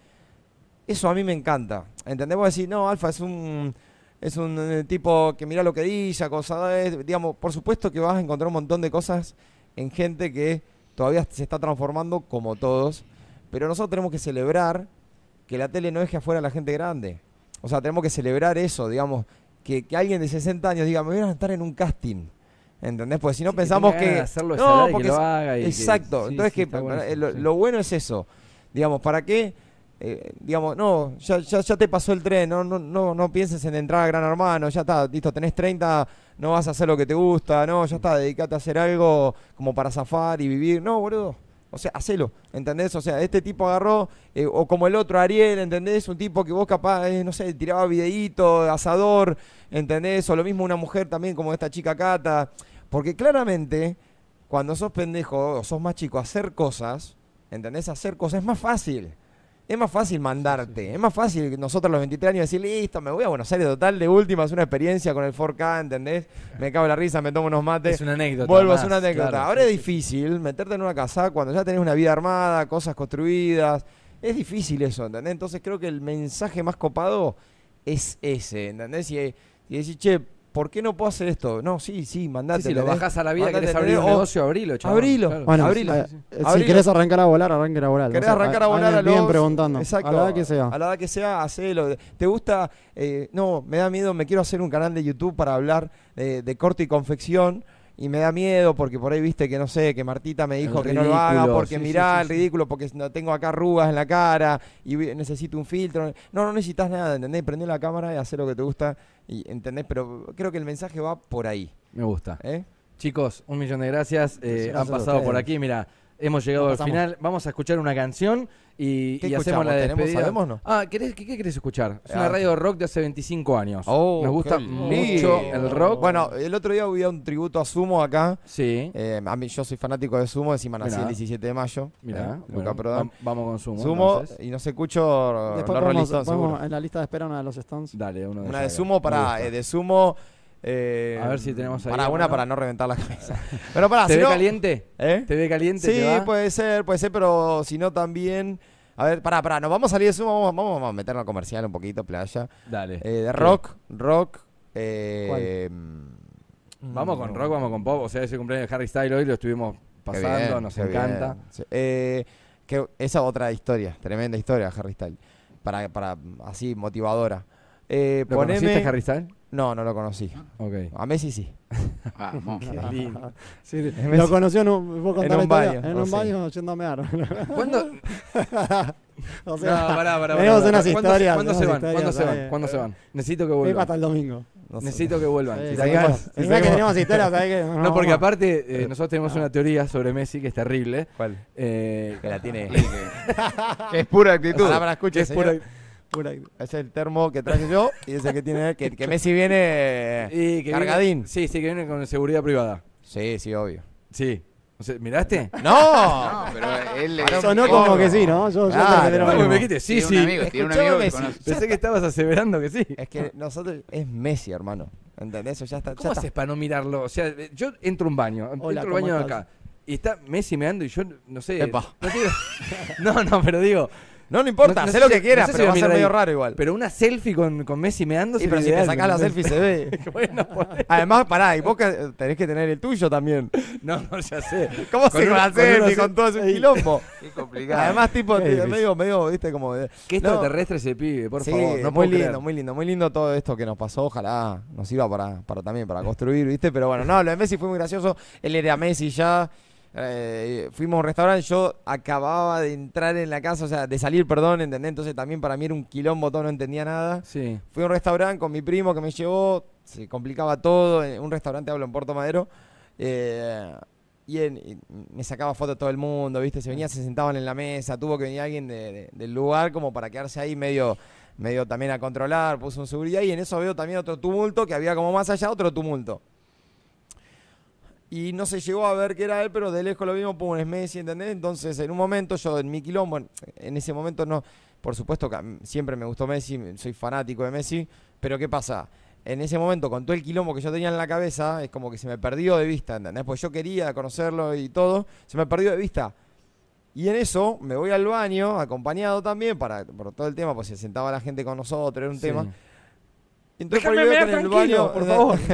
Eso a mí me encanta. ¿Entendemos? Decir, no, Alfa es un es un eh, tipo que mira lo que dice, cosas, digamos, por supuesto que vas a encontrar un montón de cosas en gente que todavía se está transformando como todos, pero nosotros tenemos que celebrar que la tele no deje afuera a la gente grande. O sea, tenemos que celebrar eso, digamos, que, alguien de 60 años diga, me voy a estar en un casting. ¿Entendés? Pues si no pensamos que. no, exacto. Entonces, lo bueno es eso. Digamos, ¿para qué? Eh, digamos, no, ya, ya, te pasó el tren, no, no, no, no pienses en entrar a Gran Hermano, ya está, listo, tenés 30, no vas a hacer lo que te gusta, no, ya está, dedicate a hacer algo como para zafar y vivir, no, boludo. O sea, hacelo, ¿entendés? O sea, este tipo agarró, eh, o como el otro Ariel, ¿entendés? Un tipo que vos capaz, eh, no sé, tiraba videíto, asador, ¿entendés? O lo mismo una mujer también como esta chica Cata. Porque claramente, cuando sos pendejo o sos más chico, hacer cosas, ¿entendés? Hacer cosas es más fácil es más fácil mandarte. Es más fácil nosotros los 23 años decir, listo, me voy a Buenos Aires total, de última es una experiencia con el 4K, ¿entendés? Me cago en la risa, me tomo unos mates. Es una anécdota. Vuelvo, a es una anécdota. Ahora es difícil meterte en una casa cuando ya tenés una vida armada, cosas construidas. Es difícil eso, ¿entendés? Entonces creo que el mensaje más copado es ese, ¿entendés? Y, y decir, che, ¿por qué no puedo hacer esto? No, sí, sí, mandate. si lo bajas a la vida, querés abrir un negocio, abrilo, chaval. Abrilo, bueno, abrilo. Eh, eh, si querés arrancar a volar, arranquen a volar. ¿Querés arrancar a, volar a los... preguntando. Exacto. A la edad que sea. A la edad que sea, hacelo. ¿Te gusta? Eh, no, me da miedo, me quiero hacer un canal de YouTube para hablar de, de corte y confección y me da miedo porque por ahí viste que no sé, que Martita me dijo que no lo haga porque mirá el ridículo, porque tengo acá arrugas en la cara y necesito un filtro. No, no necesitas nada, ¿entendés? Prende la cámara y haz lo que te gusta, y, ¿entendés? Pero creo que el mensaje va por ahí. Me gusta. ¿Eh? Chicos, un millón de gracias. Eh, han pasado por aquí, mira. Hemos llegado al final. Vamos a escuchar una canción y, hacemos la despedida. ¿Sabemos, Ah, qué, qué, querés escuchar? Es una ah, radio rock de hace 25 años. Oh, Nos gusta mucho el rock. Bueno, el otro día hubo un tributo a Sumo acá. Sí. Eh, yo soy fanático de Sumo, encima nací el 17 de mayo. Mirá, eh, vamos con Sumo. Sumo y no se escucho los en la lista de espera una de los Stones. Dale, uno de Una de Sumo para eh, de Sumo. Eh, a ver si tenemos ahí. Para una, para no reventar la cabeza. Pero para, ¿Te ve caliente? ¿eh? ¿Te ve caliente? Sí, puede ser, puede ser, pero si no también. A ver, para para nos vamos a salir de suma, vamos, a meternos comercial un poquito, playa. Dale. Eh, de rock, rock. Mm. vamos con rock, vamos con pop. O sea, ese cumpleaños de Harry Styles hoy lo estuvimos pasando, nos encanta. esa otra historia, tremenda historia, Harry Style. Para, para, así, motivadora. Eh, ¿Lo Harry Styles? No, no lo conocí. Okay. A Messi sí. Vamos. Qué lindo. Sí, lo conoció en un, en un baño. En un baño yendo a mear. ¿Cuándo? o sea, no, pará, pará, tenemos pará, unas historias. ¿Cuándo, se van? ¿Cuándo se van? ¿Cuándo se van? Necesito que vuelvan. hasta el domingo. Necesito que vuelvan. Sí, si si que tenemos historias, que no, porque aparte eh, nosotros tenemos una teoría sobre Messi que es terrible. ¿Cuál? Eh, que la tiene. que es pura actitud. Ahora escúchese. que es es el termo que traje yo y ese que tiene que, Messi viene cargadín. sí, sí, que viene con seguridad privada. Sí, sí, obvio. Sí. ¿Miraste? No. pero él Sonó no como que sí, ¿no? Yo, no, me quité sí, sí. Amigo, tiene un amigo que Pensé que estabas aseverando que sí. Es que nosotros es Messi, hermano. ¿Entendés? Eso ya está. ¿Cómo haces para no mirarlo? O sea, eh, yo entro un baño, entro al un baño de acá. Y está Messi meando y yo no sé. Epa. no, no, pero digo, no, no importa, sé, lo que quieras, pero va a ser medio raro igual. Pero una selfie con, con Messi meando Y pero si te sacás la selfie se ve. bueno, Además, pará, y vos eh, tenés que tener el tuyo también. No, no, ya sé. ¿Cómo se va con hace una selfie con todo ese quilombo? Qué complicado. Además, tipo, medio, medio, viste, como Qué No. extraterrestre ese pibe, por Sí, favor. No muy lindo, muy lindo, muy lindo todo esto que nos pasó. Ojalá nos iba para, para también para construir, ¿viste? Pero bueno, no, lo de Messi fue muy gracioso. Él era Messi ya. Eh, fuimos a un restaurante, yo acababa de entrar en la casa, o sea, de salir, perdón, ¿entendés? Entonces también para mí era un quilombo, todo no entendía nada. Sí. Fui a un restaurante con mi primo que me llevó, se complicaba todo, eh, un restaurante, hablo en Puerto Madero, eh, y, me sacaba fotos todo el mundo, ¿viste? Se venía, se sentaban en la mesa, tuvo que venir alguien del lugar como para quedarse ahí medio medio también a controlar, puso un seguridad y en eso veo también otro tumulto, que había como más allá otro tumulto y no se llegó a ver que era él, pero de lejos lo vimos, pum, es Messi, ¿entendés? Entonces, en un momento, yo en mi quilombo, en ese momento no, por supuesto que siempre me gustó Messi, soy fanático de Messi, pero ¿qué pasa? En ese momento, con todo el quilombo que yo tenía en la cabeza, es como que se me perdió de vista, ¿entendés? Porque yo quería conocerlo y todo, se me perdió de vista. Y en eso me voy al baño, acompañado también, para, por todo el tema, pues se sentaba la gente con nosotros, era un tema. Entonces por veo que en el baño, por favor. que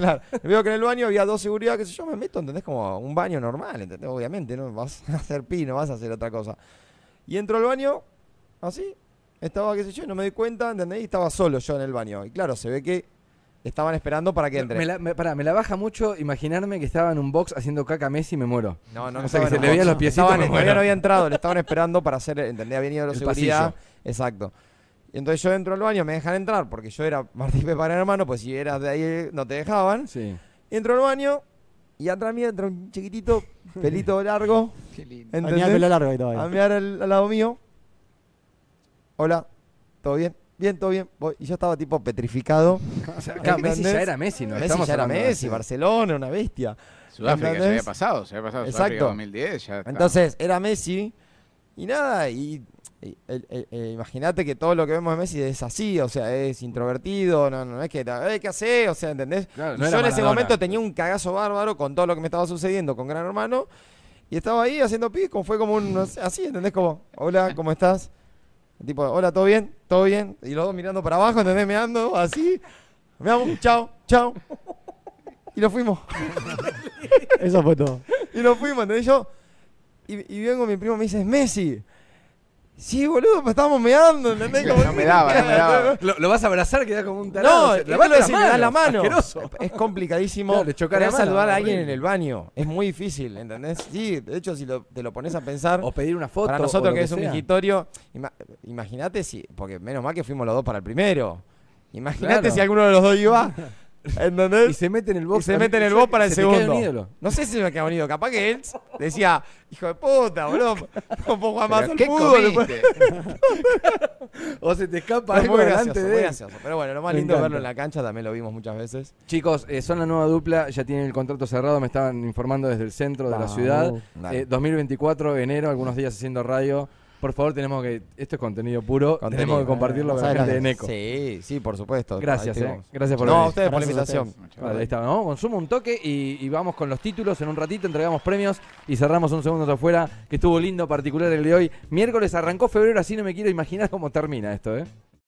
en el baño había dos seguridad, que sé yo, me meto, ¿entendés? Como un baño normal, Obviamente, no vas a hacer pino, vas a hacer otra cosa. Y entro al baño, así, estaba, qué sé yo, no me di cuenta, ¿entendés? Y estaba solo yo en el baño. Y claro, se ve que estaban esperando para que entre. Me la, me la baja mucho imaginarme que estaba en un box haciendo caca Messi y me muero. No, no, o sea, que se le veían los piecitos. no había entrado, le estaban esperando para hacer, ¿entendés? Habían ido a seguridad. Exacto. Entonces yo entro al baño, me dejan entrar, porque yo era Martín Pepa hermano, pues si eras de ahí no te dejaban. Sí. Entro al baño y atrás mío entra un chiquitito, pelito largo. Qué lindo. A mirar largo ahí todo. A mirar al, lado mío. Hola, ¿todo bien? Bien, todo bien. Y yo estaba tipo petrificado. o sea, claro, Messi ya era Messi, ¿no? Messi ya era Messi, Barcelona, una bestia. Sudáfrica ¿entendés? ya había pasado, se había pasado Exacto. Sudáfrica 2010. Ya Entonces, era Messi y nada, y eh, eh, Imagínate que todo lo que vemos de Messi es así, o sea, es introvertido, no, no es que, eh, ¿qué hace? O sea, ¿entendés? yo en ese momento tenía un cagazo bárbaro con todo lo que me estaba sucediendo con Gran Hermano y estaba ahí haciendo pico, fue como un, no así, ¿entendés? Como, hola, ¿cómo estás? Tipo, hola, ¿todo bien? ¿Todo bien? Y los dos mirando para abajo, ¿entendés? Me ando así. me amo, chao, chao. Y lo fuimos. Eso fue todo. Y lo fuimos, ¿entendés? Yo, y, y vengo, mi primo me dice, Messi. Sí, boludo, pues estábamos meando, ¿entendés? no me daba, no me daba. Lo, vas a abrazar, queda como un tarado. No, a decir, da la mano. Es, complicadísimo. saludar a alguien en el baño. Es muy difícil, ¿entendés? Sí, de hecho, si te lo pones a pensar. O pedir una foto. Para nosotros, que, es un digitorio. Imagínate si. Porque menos mal que fuimos los dos para el primero. Imagínate si alguno de los dos iba. ¿Entendés? Y se mete en el box. Y se mete en el box para el se segundo. No sé si se me queda un ídolo. Capaz que él decía, hijo de puta, boludo. No puedo jugar más al fútbol. o se te escapa algo Pero bueno, lo más lindo es verlo en la cancha también lo vimos muchas veces. Chicos, eh, son la nueva dupla. Ya tienen el contrato cerrado. Me estaban informando desde el centro de la ciudad. Eh, 2024, enero, algunos días haciendo radio. Por favor, tenemos que. Esto es contenido puro. Tenemos que compartirlo con la gente de Neco. Sí, sí, por supuesto. Gracias, eh. Gracias por No, a ustedes por la invitación. ahí está, Consumo un toque y, y, vamos con los títulos. En un ratito entregamos premios y cerramos un segundo afuera. Que estuvo lindo, particular el de hoy. Miércoles arrancó febrero, así no me quiero imaginar cómo termina esto, ¿eh?